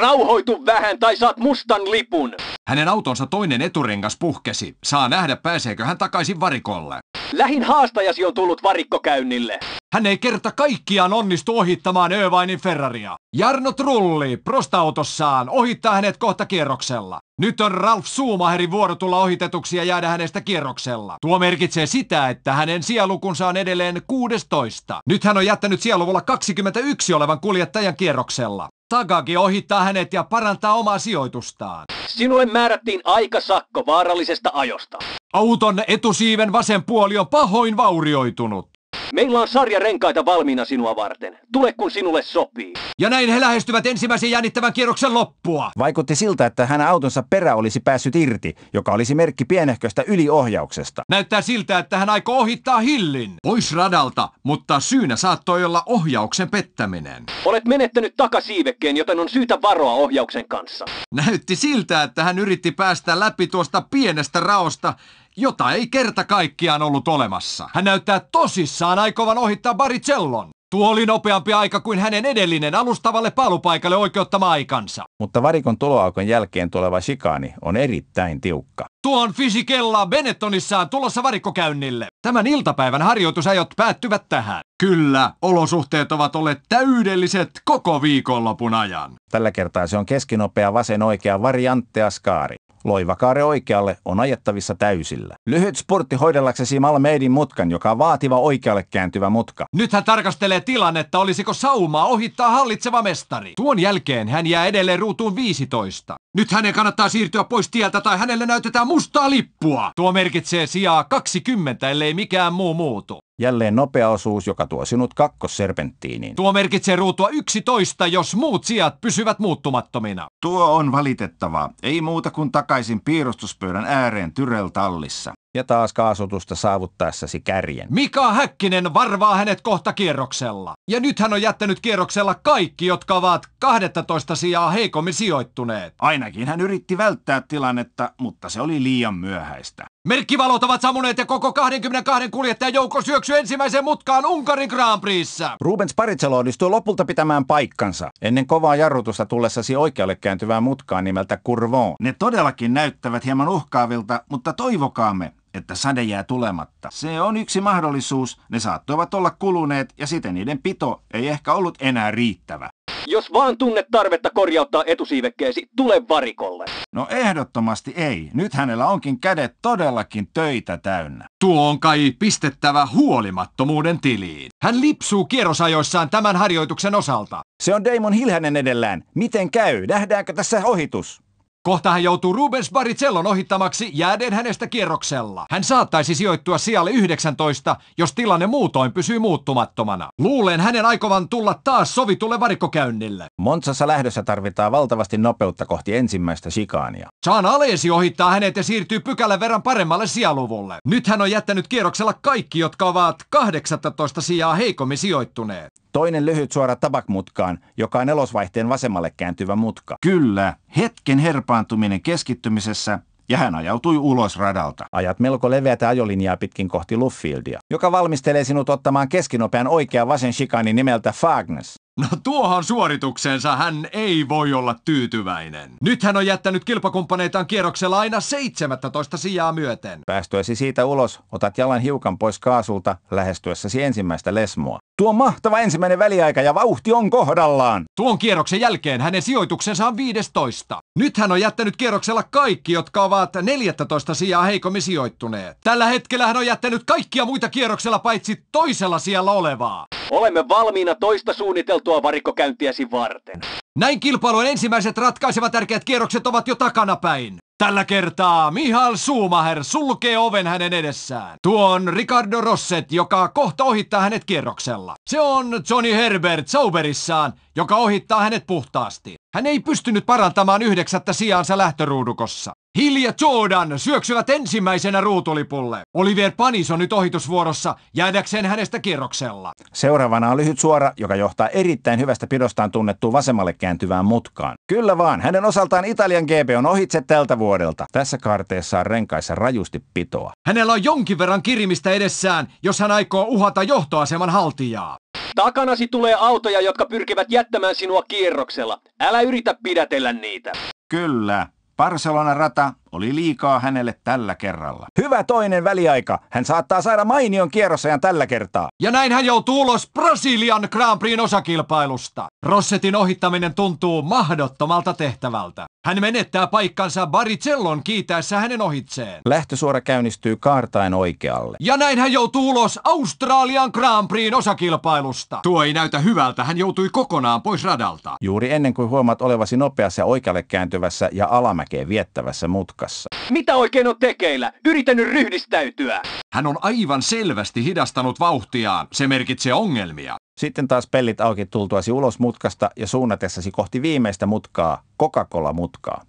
Rauhoitu vähän tai saat mustan lipun. Hänen autonsa toinen eturengas puhkesi. Saa nähdä, pääseekö hän takaisin varikolle. Lähin haastajasi on tullut varikkokäynnille. Hän ei kerta kaikkiaan onnistu ohittamaan Övainin Ferraria. Jarno Trulli prostautossaan ohittaa hänet kohta kierroksella. Nyt on Ralf Suumaherin vuoro tulla ohitetuksi ja jäädä hänestä kierroksella. Tuo merkitsee sitä, että hänen sielukunsa on edelleen 16. Nyt hän on jättänyt sieluvulla 21 olevan kuljettajan kierroksella. Tagagi ohittaa hänet ja parantaa omaa sijoitustaan. Sinulle määrättiin aikasakko vaarallisesta ajosta. Auton etusiiven vasen puoli on pahoin vaurioitunut. Meillä on sarja renkaita valmiina sinua varten. Tule kun sinulle sopii. Ja näin he lähestyvät ensimmäisen jännittävän kierroksen loppua. Vaikutti siltä, että hänen autonsa perä olisi päässyt irti, joka olisi merkki pienehköstä yliohjauksesta. Näyttää siltä, että hän aikoo ohittaa hillin. Pois radalta, mutta syynä saattoi olla ohjauksen pettäminen. Olet menettänyt takasiivekkeen, joten on syytä varoa ohjauksen kanssa. Näytti siltä, että hän yritti päästä läpi tuosta pienestä raosta, jota ei kerta kaikkiaan ollut olemassa. Hän näyttää tosissaan aikovan ohittaa Baricellon. Tuo oli nopeampi aika kuin hänen edellinen alustavalle palupaikalle oikeuttama aikansa. Mutta varikon tuloaukon jälkeen tuleva sikaani on erittäin tiukka. Tuon Fisikella Benettonissaan tulossa varikkokäynnille. Tämän iltapäivän harjoitusajot päättyvät tähän. Kyllä, olosuhteet ovat olleet täydelliset koko viikonlopun ajan. Tällä kertaa se on keskinopea vasen oikea variantte Askaari. Loivakaare oikealle on ajettavissa täysillä. Lyhyt spurtti hoidellaksesi Malmeidin mutkan, joka on vaativa oikealle kääntyvä mutka. Nyt hän tarkastelee tilannetta, olisiko saumaa ohittaa hallitseva mestari. Tuon jälkeen hän jää edelleen ruutuun 15. Nyt hänen kannattaa siirtyä pois tieltä tai hänelle näytetään mustaa lippua. Tuo merkitsee sijaa 20, ellei mikään muu muutu. Jälleen nopea osuus, joka tuo sinut kakkosserpenttiiniin. Tuo merkitsee ruutua 11, jos muut sijat pysyvät muuttumattomina. Tuo on valitettavaa. Ei muuta kuin takaisin piirustuspöydän ääreen tyrell tallissa Ja taas kaasutusta saavuttaessasi kärjen. Mika Häkkinen varvaa hänet kohta kierroksella. Ja nyt hän on jättänyt kierroksella kaikki, jotka ovat 12 sijaa heikommin sijoittuneet. Ainakin hän yritti välttää tilannetta, mutta se oli liian myöhäistä. Merkkivalot ovat sammuneet ja koko 22 kuljettajan joukko syöksy ensimmäiseen mutkaan Unkarin Grand Prixssä. Rubens Paritsalo onnistui lopulta pitämään paikkansa ennen kovaa jarrutusta tullessasi oikealle kääntyvää mutkaa nimeltä Courvon. Ne todellakin näyttävät hieman uhkaavilta, mutta toivokaamme, että sade jää tulematta. Se on yksi mahdollisuus, ne saattoivat olla kuluneet ja siten niiden pito ei ehkä ollut enää riittävä. Jos vaan tunnet tarvetta korjauttaa etusiivekkeesi, tule varikolle. No ehdottomasti ei. Nyt hänellä onkin kädet todellakin töitä täynnä. Tuo on kai pistettävä huolimattomuuden tiliin. Hän lipsuu kierrosajoissaan tämän harjoituksen osalta. Se on Damon Hilhänen edellään. Miten käy? Nähdäänkö tässä ohitus? Kohta hän joutuu Rubens Baricellon ohittamaksi jääden hänestä kierroksella. Hän saattaisi sijoittua sijalle 19, jos tilanne muutoin pysyy muuttumattomana. Luulen hänen aikovan tulla taas sovitulle varikkokäynnille. Monsassa lähdössä tarvitaan valtavasti nopeutta kohti ensimmäistä sikaania. Chan Alesi ohittaa hänet ja siirtyy pykälän verran paremmalle sijaluvulle. Nyt hän on jättänyt kierroksella kaikki, jotka ovat 18 sijaa heikommin sijoittuneet. Toinen lyhyt suora tabakmutkaan, joka on elosvaihteen vasemmalle kääntyvä mutka. Kyllä, hetken herpaantuminen keskittymisessä ja hän ajautui ulos radalta. Ajat melko leveätä ajolinjaa pitkin kohti Luffieldia, joka valmistelee sinut ottamaan keskinopean oikean vasen shikanin nimeltä Fagnes. No tuohon suorituksensa hän ei voi olla tyytyväinen. Nyt hän on jättänyt kilpakumppaneitaan kierroksella aina 17 sijaa myöten. Päästyäsi siitä ulos, otat jalan hiukan pois kaasulta lähestyessäsi ensimmäistä lesmoa. Tuo mahtava ensimmäinen väliaika ja vauhti on kohdallaan. Tuon kierroksen jälkeen hänen sijoituksensa on 15. Nyt hän on jättänyt kierroksella kaikki, jotka ovat 14 sijaa heikommin sijoittuneet. Tällä hetkellä hän on jättänyt kaikkia muita kierroksella paitsi toisella sijalla olevaa. Olemme valmiina toista suunniteltua autoa varikkokäyntiäsi varten. Näin kilpailun ensimmäiset ratkaisevat tärkeät kierrokset ovat jo takanapäin. Tällä kertaa Mihal Schumacher sulkee oven hänen edessään. Tuo on Ricardo Rosset, joka kohta ohittaa hänet kierroksella. Se on Johnny Herbert Sauberissaan, joka ohittaa hänet puhtaasti. Hän ei pystynyt parantamaan yhdeksättä sijaansa lähtöruudukossa. Hill ja Jordan syöksyvät ensimmäisenä ruutulipulle. Oliver Panis on nyt ohitusvuorossa jäädäkseen hänestä kierroksella. Seuraavana on lyhyt suora, joka johtaa erittäin hyvästä pidostaan tunnettuun vasemmalle kääntyvään mutkaan. Kyllä vaan, hänen osaltaan Italian GP on ohitse tältä vuodelta. Tässä karteessa on renkaissa rajusti pitoa. Hänellä on jonkin verran kirimistä edessään, jos hän aikoo uhata johtoaseman haltijaa. Takanasi tulee autoja, jotka pyrkivät jättämään sinua kierroksella. Älä yritä pidätellä niitä. Kyllä. Barcelona-rata oli liikaa hänelle tällä kerralla. Hyvä toinen väliaika. Hän saattaa saada mainion kierrosajan tällä kertaa. Ja näin hän joutuu ulos Brasilian Grand Prixin osakilpailusta. Rossetin ohittaminen tuntuu mahdottomalta tehtävältä. Hän menettää paikkansa Baricellon kiitäessä hänen ohitseen. Lähtösuora käynnistyy kaartain oikealle. Ja näin hän joutuu ulos Australian Grand Prixin osakilpailusta. Tuo ei näytä hyvältä, hän joutui kokonaan pois radalta. Juuri ennen kuin huomaat olevasi nopeassa ja oikealle kääntyvässä ja alamäkeen viettävässä mutka paikassa. Mitä oikein on tekeillä? Yritänyt ryhdistäytyä. Hän on aivan selvästi hidastanut vauhtiaan. Se merkitsee ongelmia. Sitten taas pellit auki tultuasi ulos mutkasta ja suunnatessasi kohti viimeistä mutkaa, Coca-Cola-mutkaa.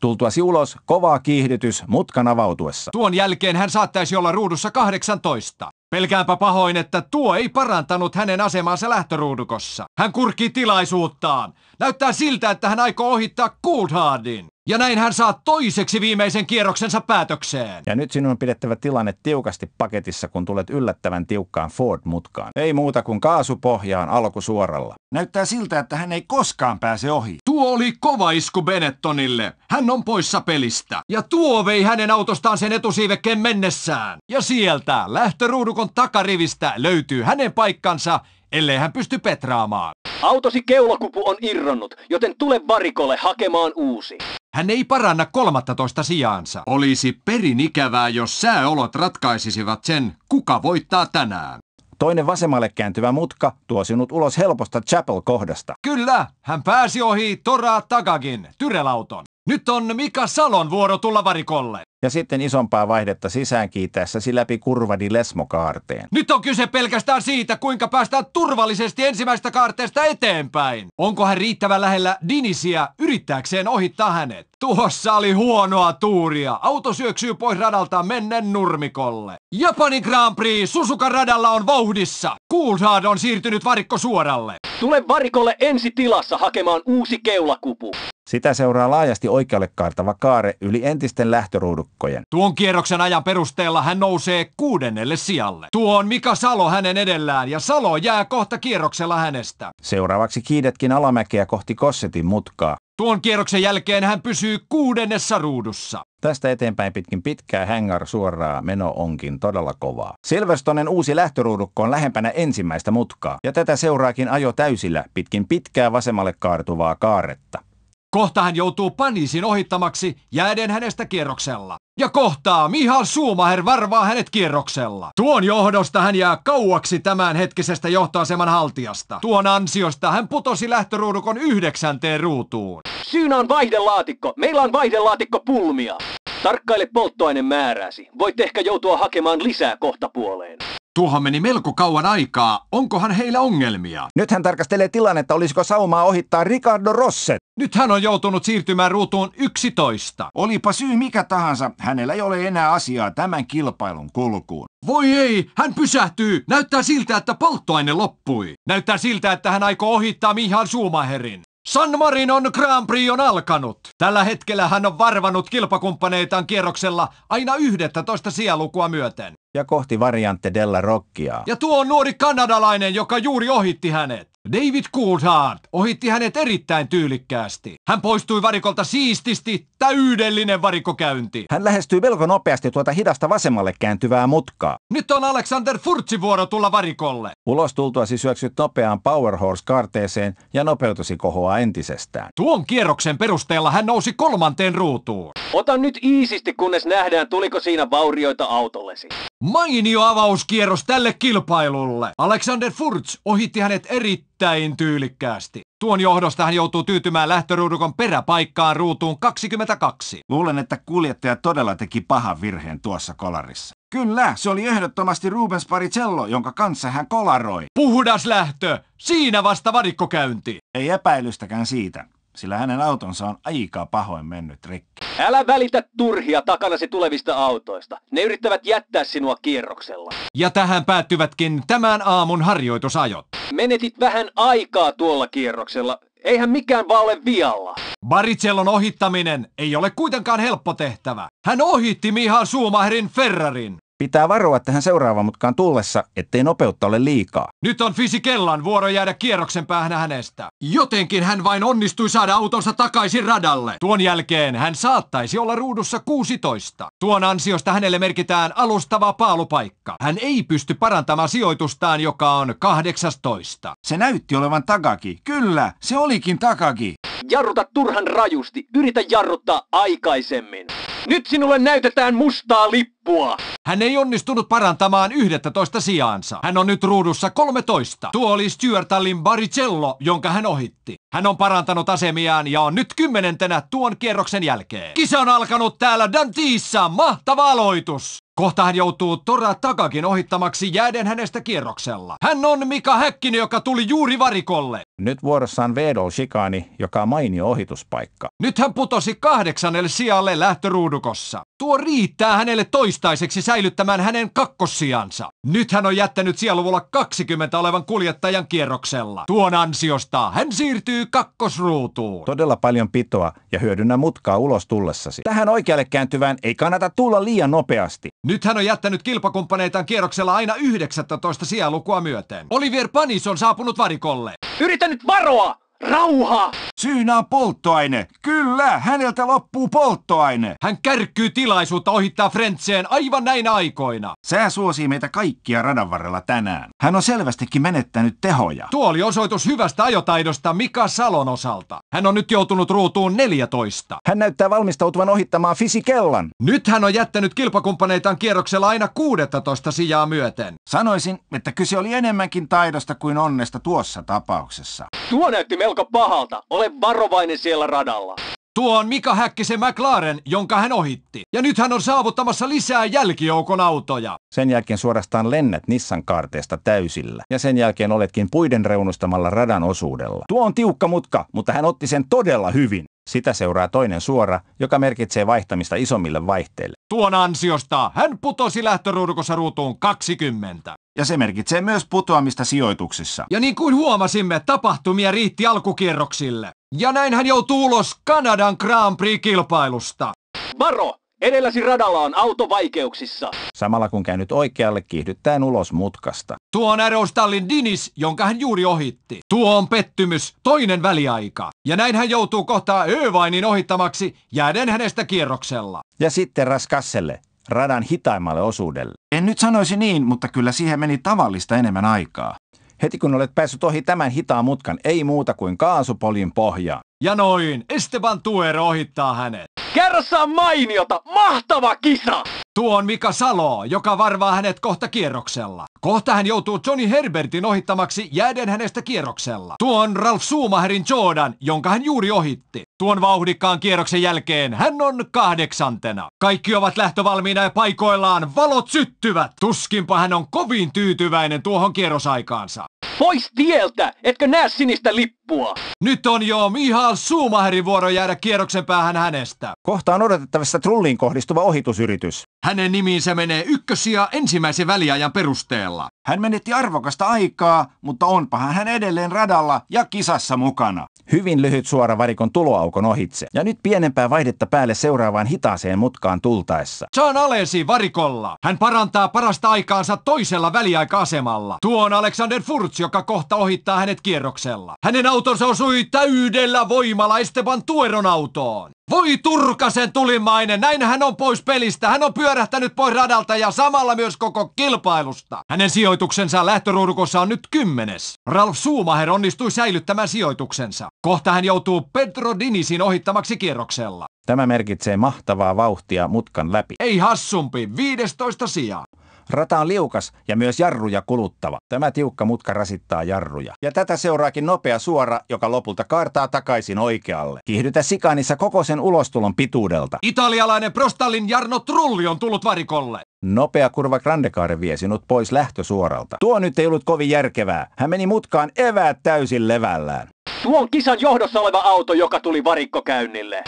Tultuasi ulos, kovaa kiihdytys mutkan avautuessa. Tuon jälkeen hän saattaisi olla ruudussa 18. Pelkäänpä pahoin, että tuo ei parantanut hänen asemaansa lähtöruudukossa. Hän kurkii tilaisuuttaan. Näyttää siltä, että hän aikoo ohittaa Coulthardin. Ja näin hän saa toiseksi viimeisen kierroksensa päätökseen. Ja nyt sinun on pidettävä tilanne tiukasti paketissa, kun tulet yllättävän tiukkaan Ford-mutkaan. Ei muuta kuin kaasupohjaan alkusuoralla. Näyttää siltä, että hän ei koskaan pääse ohi. Tuo oli kova isku Benettonille. Hän on poissa pelistä. Ja tuo vei hänen autostaan sen etusiivekkeen mennessään. Ja sieltä lähtöruudukon takarivistä löytyy hänen paikkansa, ellei hän pysty petraamaan. Autosi keulakupu on irronnut, joten tule varikolle hakemaan uusi. Hän ei paranna 13 sijaansa. Olisi perin ikävää, jos sääolot ratkaisisivat sen, kuka voittaa tänään. Toinen vasemmalle kääntyvä mutka tuo sinut ulos helposta Chapel-kohdasta. Kyllä, hän pääsi ohi Tora Tagagin, Tyrelauton. Nyt on Mika Salon vuoro tulla varikolle ja sitten isompaa vaihdetta sisään kiitäessäsi läpi kurvadi lesmokaarteen. Nyt on kyse pelkästään siitä, kuinka päästään turvallisesti ensimmäistä kaarteesta eteenpäin. Onko hän riittävän lähellä Dinisiä yrittääkseen ohittaa hänet? Tuossa oli huonoa tuuria. Auto syöksyy pois radalta mennen nurmikolle. Japanin Grand Prix Susukan radalla on vauhdissa. Coulthard on siirtynyt varikko suoralle. Tule varikolle ensi tilassa hakemaan uusi keulakupu. Sitä seuraa laajasti oikealle kaartava kaare yli entisten lähtöruudukkojen. Tuon kierroksen ajan perusteella hän nousee kuudennelle sijalle. Tuo on Mika Salo hänen edellään ja Salo jää kohta kierroksella hänestä. Seuraavaksi kiidetkin alamäkeä kohti Kossetin mutkaa. Tuon kierroksen jälkeen hän pysyy kuudennessa ruudussa. Tästä eteenpäin pitkin pitkää hängar suoraa meno onkin todella kovaa. Silverstonen uusi lähtöruudukko on lähempänä ensimmäistä mutkaa, ja tätä seuraakin ajo täysillä pitkin pitkää vasemmalle kaartuvaa kaaretta. Kohta hän joutuu paniisin ohittamaksi jääden hänestä kierroksella. Ja kohtaa Mihal Suumaher varvaa hänet kierroksella. Tuon johdosta hän jää kauaksi tämän hetkisestä johtoaseman haltijasta. Tuon ansiosta hän putosi lähtöruudukon yhdeksänteen ruutuun. Syynä on vaihdelaatikko. Meillä on vaihdelaatikko pulmia. Tarkkaile polttoaine määräsi. Voit ehkä joutua hakemaan lisää kohta puoleen. Tuohon meni melko kauan aikaa. Onkohan heillä ongelmia? Nyt hän tarkastelee tilannetta, olisiko saumaa ohittaa Ricardo Rosset. Nyt hän on joutunut siirtymään ruutuun 11. Olipa syy mikä tahansa, hänellä ei ole enää asiaa tämän kilpailun kulkuun. Voi ei, hän pysähtyy. Näyttää siltä, että polttoaine loppui. Näyttää siltä, että hän aikoo ohittaa Mihal Schumacherin. San Marinon Grand Prix on alkanut. Tällä hetkellä hän on varvanut kilpakumppaneitaan kierroksella aina 11 sijalukua myöten ja kohti variante della Rockia. Ja tuo on nuori kanadalainen, joka juuri ohitti hänet. David Coulthard ohitti hänet erittäin tyylikkäästi. Hän poistui varikolta siististi, täydellinen varikokäynti. Hän lähestyi melko nopeasti tuota hidasta vasemmalle kääntyvää mutkaa. Nyt on Alexander Furtsin vuoro tulla varikolle. Ulos siis syöksyt nopeaan powerhorse karteeseen ja nopeutusi kohoaa entisestään. Tuon kierroksen perusteella hän nousi kolmanteen ruutuun. Ota nyt iisisti, kunnes nähdään, tuliko siinä vaurioita autollesi. Mainio avauskierros tälle kilpailulle. Alexander Furts ohitti hänet erittäin erittäin tyylikkäästi. Tuon johdosta hän joutuu tyytymään lähtöruudukon peräpaikkaan ruutuun 22. Luulen, että kuljettaja todella teki pahan virheen tuossa kolarissa. Kyllä, se oli ehdottomasti Rubens Paricello, jonka kanssa hän kolaroi. Puhdas lähtö! Siinä vasta varikkokäynti! Ei epäilystäkään siitä sillä hänen autonsa on aika pahoin mennyt rikki. Älä välitä turhia takanasi tulevista autoista. Ne yrittävät jättää sinua kierroksella. Ja tähän päättyvätkin tämän aamun harjoitusajot. Menetit vähän aikaa tuolla kierroksella. Eihän mikään vaan ole vialla. Baricellon ohittaminen ei ole kuitenkaan helppo tehtävä. Hän ohitti Miha Schumacherin Ferrarin. Pitää varoa tähän seuraavaan mutkaan tullessa, ettei nopeutta ole liikaa. Nyt on Kellan vuoro jäädä kierroksen päähän hänestä. Jotenkin hän vain onnistui saada autonsa takaisin radalle. Tuon jälkeen hän saattaisi olla ruudussa 16. Tuon ansiosta hänelle merkitään alustava paalupaikka. Hän ei pysty parantamaan sijoitustaan, joka on 18. Se näytti olevan takaki. Kyllä, se olikin takaki. Jarruta turhan rajusti. Yritä jarruttaa aikaisemmin. Nyt sinulle näytetään mustaa lippua. Hän ei onnistunut parantamaan 11 sijaansa. Hän on nyt ruudussa 13. Tuo oli Stuartallin Baricello, jonka hän ohitti. Hän on parantanut asemiaan ja on nyt kymmenentenä tuon kierroksen jälkeen. Kisa on alkanut täällä Dantissa. Mahtava aloitus! Kohta hän joutuu Tora Takakin ohittamaksi jääden hänestä kierroksella. Hän on Mika Häkkinen, joka tuli juuri varikolle. Nyt vuorossa on Vedol Shikani, joka on mainio ohituspaikka. Nyt hän putosi kahdeksannelle sijalle lähtöruudukossa. Tuo riittää hänelle toistaiseksi säilyttämään hänen kakkossijansa. Nyt hän on jättänyt sieluvulla 20 olevan kuljettajan kierroksella. Tuon ansiosta hän siirtyy kakkosruutuun. Todella paljon pitoa ja hyödynnä mutkaa ulos tullessasi. Tähän oikealle kääntyvään ei kannata tulla liian nopeasti. Nyt hän on jättänyt kilpakumppaneitaan kierroksella aina 19 sijalukua myöten. Olivier Panis on saapunut varikolle. Yritän nyt varoa! Rauha! Syynä on polttoaine. Kyllä, häneltä loppuu polttoaine. Hän kärkkyy tilaisuutta ohittaa Frentseen aivan näin aikoina. Sää suosii meitä kaikkia radan varrella tänään. Hän on selvästikin menettänyt tehoja. Tuo oli osoitus hyvästä ajotaidosta Mika Salon osalta. Hän on nyt joutunut ruutuun 14. Hän näyttää valmistautuvan ohittamaan Fisikellan. Nyt hän on jättänyt kilpakumppaneitaan kierroksella aina 16 sijaa myöten. Sanoisin, että kyse oli enemmänkin taidosta kuin onnesta tuossa tapauksessa. Tuo näytti me melko pahalta. Ole varovainen siellä radalla. Tuo on Mika Häkkisen McLaren, jonka hän ohitti. Ja nyt hän on saavuttamassa lisää jälkijoukon autoja. Sen jälkeen suorastaan lennät Nissan kaarteesta täysillä. Ja sen jälkeen oletkin puiden reunustamalla radan osuudella. Tuo on tiukka mutka, mutta hän otti sen todella hyvin. Sitä seuraa toinen suora, joka merkitsee vaihtamista isommille vaihteille. Tuon ansiosta hän putosi lähtöruudukossa ruutuun 20. Ja se merkitsee myös putoamista sijoituksissa. Ja niin kuin huomasimme, tapahtumia riitti alkukierroksille. Ja näin hän joutuu ulos Kanadan Grand Prix-kilpailusta. Varo! Edelläsi radalla on auto vaikeuksissa. Samalla kun käynyt oikealle, kiihdyttäen ulos mutkasta. Tuo on Stallin Dinis, jonka hän juuri ohitti. Tuo on pettymys, toinen väliaika. Ja näin hän joutuu kohtaa Öövainin ohittamaksi, jääden hänestä kierroksella. Ja sitten Raskasselle, radan hitaimmalle osuudelle. En nyt sanoisi niin, mutta kyllä siihen meni tavallista enemmän aikaa. Heti kun olet päässyt ohi tämän hitaan mutkan, ei muuta kuin kaasupolin pohjaan. Ja noin, Esteban Tuer ohittaa hänet. Kerrassa on mainiota, mahtava kisa! Tuo on Mika Salo, joka varvaa hänet kohta kierroksella. Kohta hän joutuu Johnny Herbertin ohittamaksi jääden hänestä kierroksella. Tuo on Ralf Schumacherin Jordan, jonka hän juuri ohitti. Tuon vauhdikkaan kierroksen jälkeen hän on kahdeksantena. Kaikki ovat lähtövalmiina ja paikoillaan valot syttyvät. Tuskinpa hän on kovin tyytyväinen tuohon kierrosaikaansa. Pois tieltä! Etkö näe sinistä lippua? Nyt on jo Mihal Schumacherin vuoro jäädä kierroksen päähän hänestä. Kohta on odotettavissa trulliin kohdistuva ohitusyritys. Hänen nimiinsä menee ykkösiä ensimmäisen väliajan perusteella. Hän menetti arvokasta aikaa, mutta onpahan hän edelleen radalla ja kisassa mukana. Hyvin lyhyt suora varikon tuloaukon ohitse. Ja nyt pienempää vaihdetta päälle seuraavaan hitaaseen mutkaan tultaessa. John Alesi varikolla. Hän parantaa parasta aikaansa toisella väliaika-asemalla. Tuo on Alexander Furz, joka kohta ohittaa hänet kierroksella. Hänen autonsa osui täydellä voimalla Esteban Tueron autoon. Voi Turkasen tulimainen, näin hän on pois pelistä. Hän on pyörähtänyt pois radalta ja samalla myös koko kilpailusta. Hänen sijoituksensa lähtöruudukossa on nyt kymmenes. Ralf Schumacher onnistui säilyttämään sijoituksensa. Kohta hän joutuu Pedro Dinisin ohittamaksi kierroksella. Tämä merkitsee mahtavaa vauhtia mutkan läpi. Ei hassumpi, 15 sijaa. Rata on liukas ja myös jarruja kuluttava. Tämä tiukka mutka rasittaa jarruja. Ja tätä seuraakin nopea suora, joka lopulta kaartaa takaisin oikealle. Kiihdytä Sikanissa koko sen ulostulon pituudelta. Italialainen Prostallin Jarno Trulli on tullut varikolle. Nopea kurva Grandekaare vie sinut pois lähtösuoralta. Tuo nyt ei ollut kovin järkevää. Hän meni mutkaan eväät täysin levällään. Tuo on kisan johdossa oleva auto, joka tuli varikkokäynnille.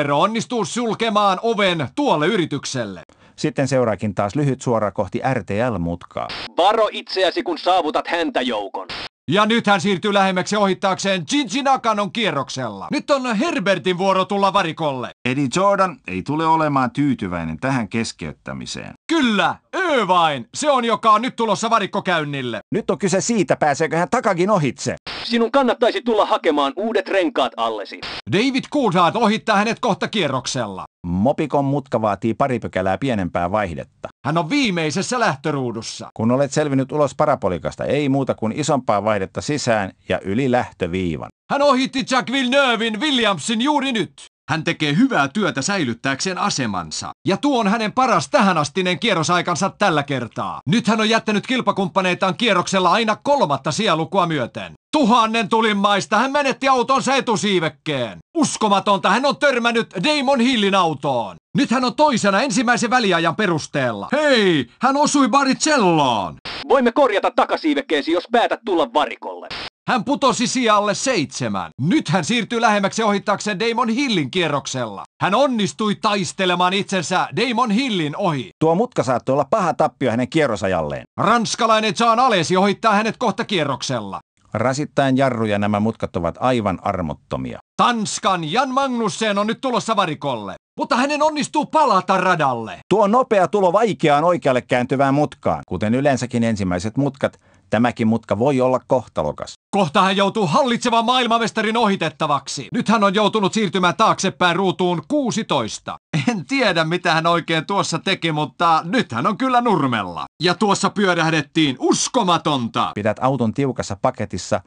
ero onnistuu sulkemaan oven tuolle yritykselle. Sitten seuraakin taas lyhyt suora kohti RTL-mutkaa. Varo itseäsi, kun saavutat häntä joukon. Ja nyt hän siirtyy lähemmäksi ohittaakseen Gigi Nakanon kierroksella. Nyt on Herbertin vuoro tulla varikolle. Eddie Jordan ei tule olemaan tyytyväinen tähän keskeyttämiseen. Kyllä, öö vain. Se on, joka on nyt tulossa varikkokäynnille. Nyt on kyse siitä, pääseekö hän takakin ohitse. Sinun kannattaisi tulla hakemaan uudet renkaat allesi. David Coulthard ohittaa hänet kohta kierroksella. Mopikon mutka vaatii pari pykälää pienempää vaihdetta. Hän on viimeisessä lähtöruudussa. Kun olet selvinnyt ulos parapolikasta, ei muuta kuin isompaa vaihdetta sisään ja yli lähtöviivan. Hän ohitti Jack Villeneuvin Williamsin juuri nyt. Hän tekee hyvää työtä säilyttääkseen asemansa. Ja tuo on hänen paras tähänastinen kierrosaikansa tällä kertaa. Nyt hän on jättänyt kilpakumppaneitaan kierroksella aina kolmatta sielukua myöten. Tuhannen tulimmaista hän menetti autonsa etusiivekkeen. Uskomatonta hän on törmännyt Damon Hillin autoon. Nyt hän on toisena ensimmäisen väliajan perusteella. Hei, hän osui Baricellaan. Voimme korjata takasiivekkeesi, jos päätät tulla varikolle. Hän putosi sijalle seitsemän. Nyt hän siirtyy lähemmäksi ohittaakseen Damon Hillin kierroksella. Hän onnistui taistelemaan itsensä Damon Hillin ohi. Tuo mutka saattoi olla paha tappio hänen kierrosajalleen. Ranskalainen Jean Alesi ohittaa hänet kohta kierroksella. Rasittain jarruja nämä mutkat ovat aivan armottomia. Tanskan Jan Magnussen on nyt tulossa varikolle, mutta hänen onnistuu palata radalle. Tuo nopea tulo vaikeaan oikealle kääntyvään mutkaan, kuten yleensäkin ensimmäiset mutkat, Tämäkin mutka voi olla kohtalokas. Kohta hän joutuu hallitsevan maailmanmestarin ohitettavaksi. Nyt hän on joutunut siirtymään taaksepäin ruutuun 16. En tiedä, mitä hän oikein tuossa teki, mutta nyt hän on kyllä nurmella. Ja tuossa pyörähdettiin. Uskomatonta! Pidät auton tiukassa paketissa,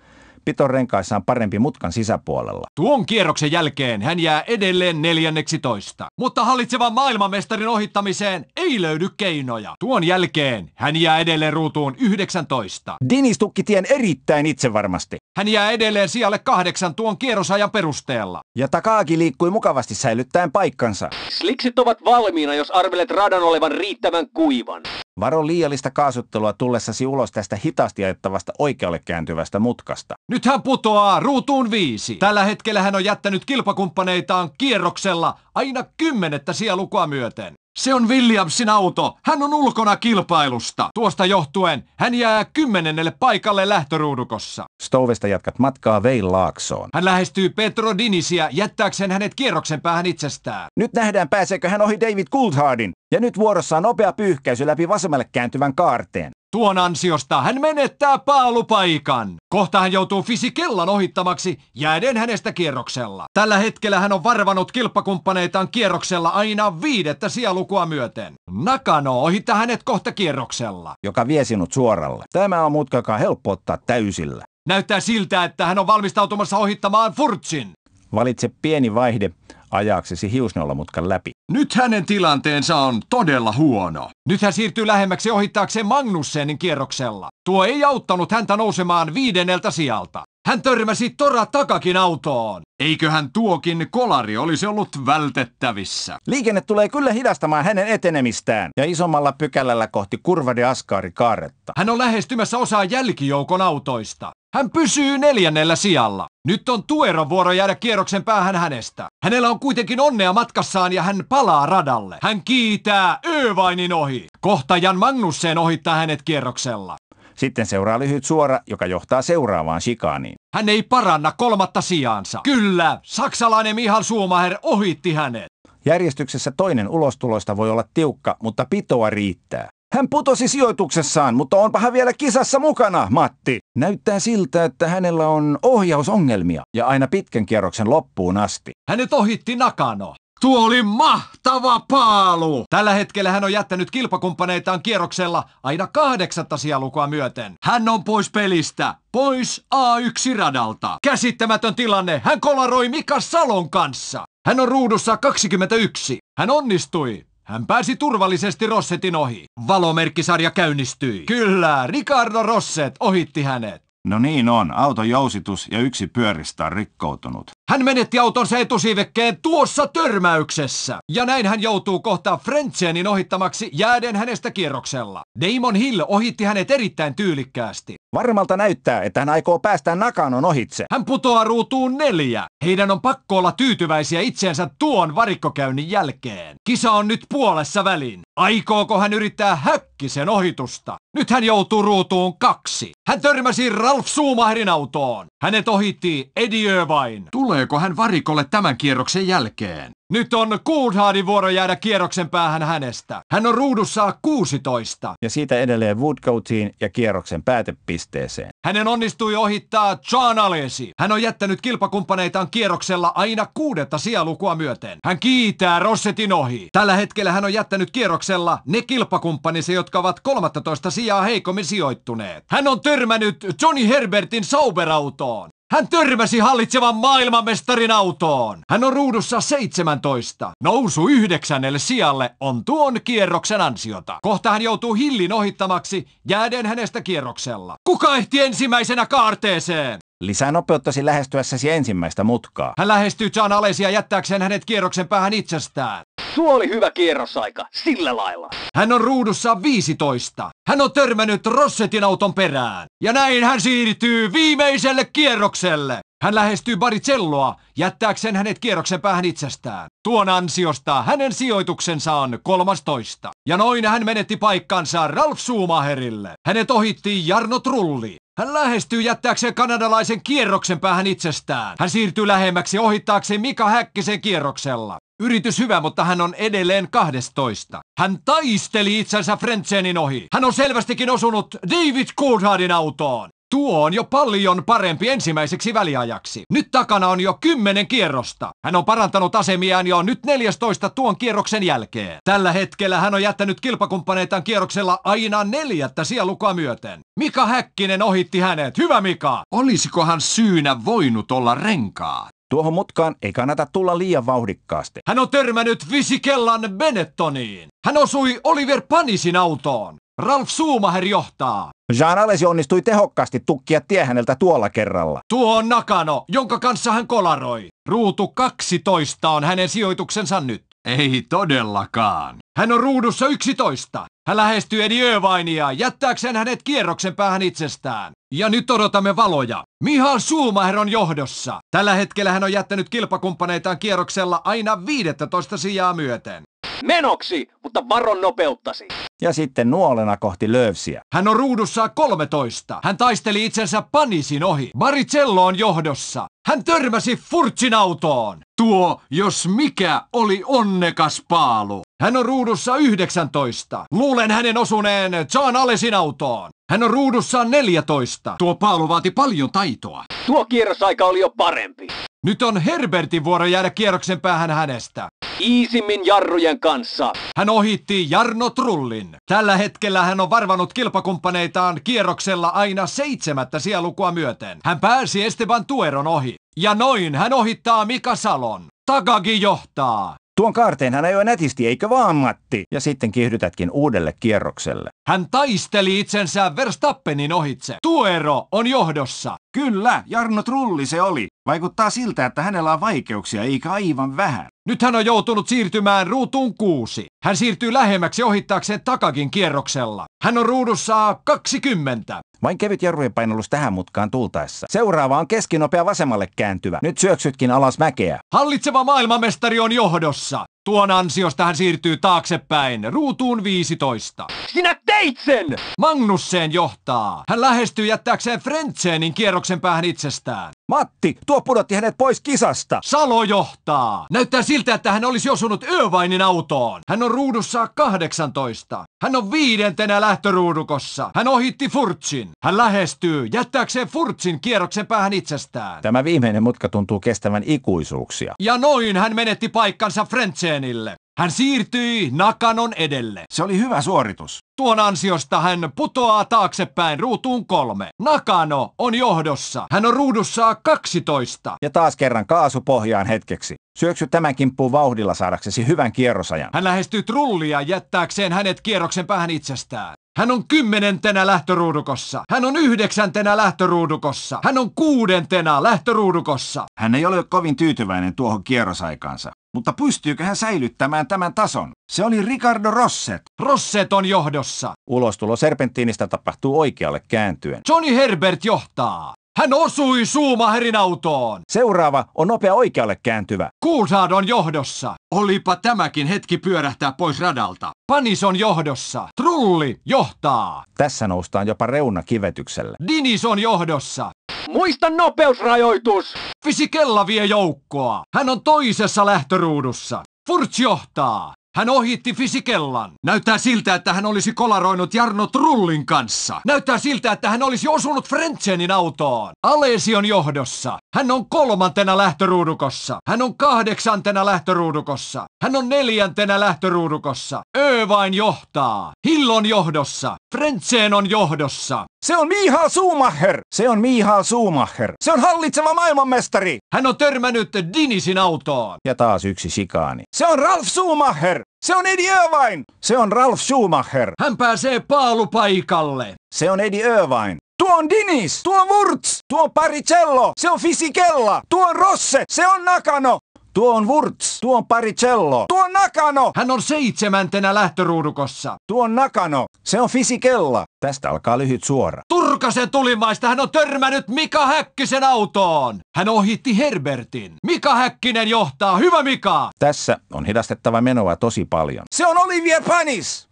Pitorenkaissa on parempi mutkan sisäpuolella. Tuon kierroksen jälkeen hän jää edelleen neljänneksi toista. Mutta hallitsevan maailmanmestarin ohittamiseen ei löydy keinoja. Tuon jälkeen hän jää edelleen ruutuun 19. Dinis tukki tien erittäin itsevarmasti. Hän jää edelleen sijalle kahdeksan tuon kierrosajan perusteella. Ja Takaakin liikkui mukavasti säilyttäen paikkansa. Sliksit ovat valmiina, jos arvelet radan olevan riittävän kuivan. Varo liiallista kaasuttelua tullessasi ulos tästä hitaasti ajettavasta oikealle kääntyvästä mutkasta. Nyt hän putoaa ruutuun viisi. Tällä hetkellä hän on jättänyt kilpakumppaneitaan kierroksella aina kymmenettä sielukua myöten. Se on Williamsin auto. Hän on ulkona kilpailusta. Tuosta johtuen hän jää kymmenennelle paikalle lähtöruudukossa. Stouvesta jatkat matkaa Vein laaksoon. Hän lähestyy Petro Dinisiä jättääkseen hänet kierroksen päähän itsestään. Nyt nähdään pääseekö hän ohi David Coulthardin. Ja nyt vuorossa on nopea pyyhkäisy läpi vasemmalle kääntyvän kaarteen. Tuon ansiosta hän menettää paalupaikan. Kohta hän joutuu fisikellan ohittamaksi jääden hänestä kierroksella. Tällä hetkellä hän on varvanut kilppakumppaneitaan kierroksella aina viidettä sielukua myöten. Nakano ohittaa hänet kohta kierroksella. Joka vie sinut suoralle. Tämä on mutkakaan helppo ottaa täysillä. Näyttää siltä, että hän on valmistautumassa ohittamaan Furtsin. Valitse pieni vaihde ajaaksesi hiusnollamutkan läpi. Nyt hänen tilanteensa on todella huono. Nyt hän siirtyy lähemmäksi ohittaakseen Magnussenin kierroksella. Tuo ei auttanut häntä nousemaan viidenneltä sijalta. Hän törmäsi tora takakin autoon. Eiköhän tuokin kolari olisi ollut vältettävissä. Liikenne tulee kyllä hidastamaan hänen etenemistään ja isommalla pykälällä kohti kurvade askaari kaaretta. Hän on lähestymässä osaa jälkijoukon autoista. Hän pysyy neljännellä sijalla. Nyt on Tueron vuoro jäädä kierroksen päähän hänestä. Hänellä on kuitenkin onnea matkassaan ja hän palaa radalle. Hän kiitää Övainin ohi. Kohta Jan Magnussen ohittaa hänet kierroksella. Sitten seuraa lyhyt suora, joka johtaa seuraavaan shikaaniin. Hän ei paranna kolmatta sijaansa. Kyllä, saksalainen Mihal Suomaher ohitti hänet. Järjestyksessä toinen ulostuloista voi olla tiukka, mutta pitoa riittää. Hän putosi sijoituksessaan, mutta onpa hän vielä kisassa mukana, Matti. Näyttää siltä, että hänellä on ohjausongelmia ja aina pitkän kierroksen loppuun asti. Hänet ohitti Nakano. Tuo oli mahtava paalu! Tällä hetkellä hän on jättänyt kilpakumppaneitaan kierroksella aina kahdeksatta sijalukua myöten. Hän on pois pelistä, pois A1-radalta. Käsittämätön tilanne, hän kolaroi Mika Salon kanssa. Hän on ruudussa 21. Hän onnistui, hän pääsi turvallisesti Rossetin ohi. Valomerkkisarja käynnistyi. Kyllä, Ricardo Rosset ohitti hänet. No niin on, auto jousitus ja yksi pyöristä on rikkoutunut. Hän menetti autonsa etusiivekkeen tuossa törmäyksessä. Ja näin hän joutuu kohtaa Frenchenin ohittamaksi jääden hänestä kierroksella. Damon Hill ohitti hänet erittäin tyylikkäästi. Varmalta näyttää, että hän aikoo päästä Nakanon ohitse. Hän putoaa ruutuun neljä. Heidän on pakko olla tyytyväisiä itseensä tuon varikkokäynnin jälkeen. Kisa on nyt puolessa välin. Aikooko hän yrittää häkkisen ohitusta? Nyt hän joutuu ruutuun kaksi. Hän törmäsi Ralf Suumaherin autoon. Hänet ohitti Eddie Irvine. Tulee sanoiko hän varikolle tämän kierroksen jälkeen. Nyt on Coulthardin vuoro jäädä kierroksen päähän hänestä. Hän on ruudussa 16. Ja siitä edelleen Woodcoatiin ja kierroksen päätepisteeseen. Hänen onnistui ohittaa John Alesi. Hän on jättänyt kilpakumppaneitaan kierroksella aina kuudetta sijalukua myöten. Hän kiitää Rossetin ohi. Tällä hetkellä hän on jättänyt kierroksella ne kilpakumppanisi, jotka ovat 13 sijaa heikommin sijoittuneet. Hän on törmännyt Johnny Herbertin Sauberautoon. Hän törmäsi hallitsevan maailmanmestarin autoon. Hän on ruudussa 17. Nousu yhdeksännelle sijalle on tuon kierroksen ansiota. Kohta hän joutuu hillin ohittamaksi jääden hänestä kierroksella. Kuka ehti ensimmäisenä kaarteeseen? Lisää nopeuttasi lähestyessäsi ensimmäistä mutkaa. Hän lähestyy John Alesia jättääkseen hänet kierroksen päähän itsestään. Suoli hyvä kierrosaika, sillä lailla. Hän on ruudussa 15. Hän on törmännyt Rossetin auton perään. Ja näin hän siirtyy viimeiselle kierrokselle. Hän lähestyy Baricelloa, jättääkseen hänet kierroksen päähän itsestään. Tuon ansiosta hänen sijoituksensa on 13. Ja noin hän menetti paikkansa Ralf Schumacherille. Hänet ohitti Jarno Trulli. Hän lähestyy jättääkseen kanadalaisen kierroksen päähän itsestään. Hän siirtyy lähemmäksi ohittaakseen Mika Häkkisen kierroksella. Yritys hyvä, mutta hän on edelleen 12. Hän taisteli itsensä Frentsenin ohi. Hän on selvästikin osunut David Coulthardin autoon. Tuo on jo paljon parempi ensimmäiseksi väliajaksi. Nyt takana on jo kymmenen kierrosta. Hän on parantanut asemiaan jo nyt 14 tuon kierroksen jälkeen. Tällä hetkellä hän on jättänyt kilpakumppaneitaan kierroksella aina neljättä sielukua myöten. Mika Häkkinen ohitti hänet. Hyvä Mika! Olisikohan syynä voinut olla renkaa? Tuohon mutkaan ei kannata tulla liian vauhdikkaasti. Hän on törmännyt Visikellan Benettoniin. Hän osui Oliver Panisin autoon. Ralf Suumaher johtaa. Jean Alesi onnistui tehokkaasti tukkia tie häneltä tuolla kerralla. Tuo on Nakano, jonka kanssa hän kolaroi. Ruutu 12 on hänen sijoituksensa nyt. Ei todellakaan. Hän on ruudussa 11. Hän lähestyy Edi Övainia, jättääkseen hänet kierroksen päähän itsestään. Ja nyt odotamme valoja. Mihal Suumaher on johdossa. Tällä hetkellä hän on jättänyt kilpakumppaneitaan kierroksella aina 15 sijaa myöten menoksi, mutta varon nopeuttasi. Ja sitten nuolena kohti löysiä. Hän on ruudussa 13. Hän taisteli itsensä panisin ohi. Maricello on johdossa. Hän törmäsi Furtsin autoon. Tuo, jos mikä, oli onnekas paalu. Hän on ruudussa 19. Luulen hänen osuneen Jean Alesin autoon. Hän on ruudussa 14. Tuo paalu vaati paljon taitoa. Tuo kierrosaika oli jo parempi. Nyt on Herbertin vuoro jäädä kierroksen päähän hänestä iisimmin jarrujen kanssa. Hän ohitti Jarno Trullin. Tällä hetkellä hän on varvanut kilpakumppaneitaan kierroksella aina seitsemättä sielukua myöten. Hän pääsi Esteban Tueron ohi. Ja noin hän ohittaa Mika Salon. Takagi johtaa. Tuon kaarteen hän ajoi nätisti, eikö vaan Matti? Ja sitten kiihdytätkin uudelle kierrokselle. Hän taisteli itsensä Verstappenin ohitse. Tuero on johdossa. Kyllä, Jarno Trulli se oli. Vaikuttaa siltä, että hänellä on vaikeuksia, eikä aivan vähän. Nyt hän on joutunut siirtymään ruutuun kuusi. Hän siirtyy lähemmäksi ohittaakseen takakin kierroksella. Hän on ruudussa 20. Vain kevyt jarrujenpainallus tähän mutkaan tultaessa. Seuraava on keskinopea vasemmalle kääntyvä. Nyt syöksytkin alas mäkeä. Hallitseva maailmanmestari on johdossa. Tuon ansiosta hän siirtyy taaksepäin, ruutuun 15. Sinä teit sen! Magnusseen johtaa. Hän lähestyy jättääkseen Frentzenin kierroksen päähän itsestään. Matti, tuo pudotti hänet pois kisasta. Salo johtaa. Näyttää siltä, että hän olisi osunut Öövainin autoon. Hän on ruudussa 18. Hän on viidentenä lähtöruudukossa. Hän ohitti Furtsin. Hän lähestyy jättääkseen Furtsin kierroksen päähän itsestään. Tämä viimeinen mutka tuntuu kestävän ikuisuuksia. Ja noin hän menetti paikkansa Frentzenin Jensenille. Hän siirtyi Nakanon edelle. Se oli hyvä suoritus. Tuon ansiosta hän putoaa taaksepäin ruutuun kolme. Nakano on johdossa. Hän on ruudussa 12. Ja taas kerran kaasu pohjaan hetkeksi. Syöksy tämän kimppuun vauhdilla saadaksesi hyvän kierrosajan. Hän lähestyy trullia jättääkseen hänet kierroksen päähän itsestään. Hän on kymmenentenä lähtöruudukossa. Hän on yhdeksäntenä lähtöruudukossa. Hän on kuudentena lähtöruudukossa. Hän ei ole kovin tyytyväinen tuohon kierrosaikaansa. Mutta pystyykö hän säilyttämään tämän tason? Se oli Ricardo Rosset. Rosset on johdossa. Ulostulo serpentiinistä tapahtuu oikealle kääntyen. Johnny Herbert johtaa. Hän osui Suumaherin autoon. Seuraava on nopea oikealle kääntyvä. Coulthard on johdossa. Olipa tämäkin hetki pyörähtää pois radalta. Panis on johdossa. Trulli johtaa. Tässä noustaan jopa kivetyksellä. Dinis on johdossa. Muista nopeusrajoitus! Fisikella vie joukkoa. Hän on toisessa lähtöruudussa. Furts johtaa. Hän ohitti Fisikellan. Näyttää siltä, että hän olisi kolaroinut Jarno Trullin kanssa. Näyttää siltä, että hän olisi osunut Frentsenin autoon. Alesi on johdossa. Hän on kolmantena lähtöruudukossa. Hän on kahdeksantena lähtöruudukossa. Hän on neljäntenä lähtöruudukossa. Ö vain johtaa. Hill on johdossa. Frentsen on johdossa. Se on Miha Schumacher! Se on Miha Schumacher! Se on hallitseva maailmanmestari! Hän on törmännyt Dinisin autoon! Ja taas yksi sikaani. Se on Ralf Schumacher! Se on Eddie Irvine! Se on Ralf Schumacher! Hän pääsee paalupaikalle! Se on Eddie Irvine! Tuo on Dinis! Tuo on Wurz! Tuo on Paricello! Se on Fisikella! Tuo on Rosse! Se on Nakano! Tuo on Wurz. Tuo on Paricello. Tuo on Nakano! Hän on seitsemäntenä lähtöruudukossa. Tuo on Nakano. Se on Fisikella. Tästä alkaa lyhyt suora. Turkasen tulimaista hän on törmännyt Mika Häkkisen autoon. Hän ohitti Herbertin. Mika Häkkinen johtaa. Hyvä Mika! Tässä on hidastettava menoa tosi paljon. Se on Olivier Panis!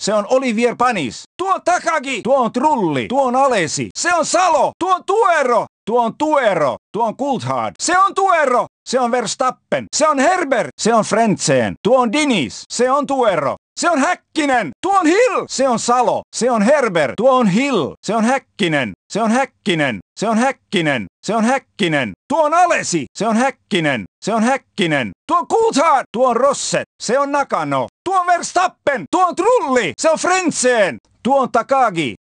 Se on Olivier Panis. Tuo on Takagi. Tuo on Trulli. Tuo on Alesi. Se on Salo. Tuo on Tuero. Tuo on Tuero. Tuo on Kulthard. Se on Tuero. Se on Verstappen. Se on Herbert. Se on Frentzen. Tuo on Dinis. Se on Tuero. Se on Häkkinen. Tuo on Hill. Se on Salo. Se on Herbert. Tuo on Hill. Se on Häkkinen. Se on Häkkinen. Se on Häkkinen. Se on Häkkinen. Tuo on Alesi. Se on Häkkinen. Se on Häkkinen. Tuo on Kulthard. Tuo on Rosset. Se on Nakano. Tuo on Verstappen! Tuo on Trulli! Se on Frentzen! Tuo on Takagi!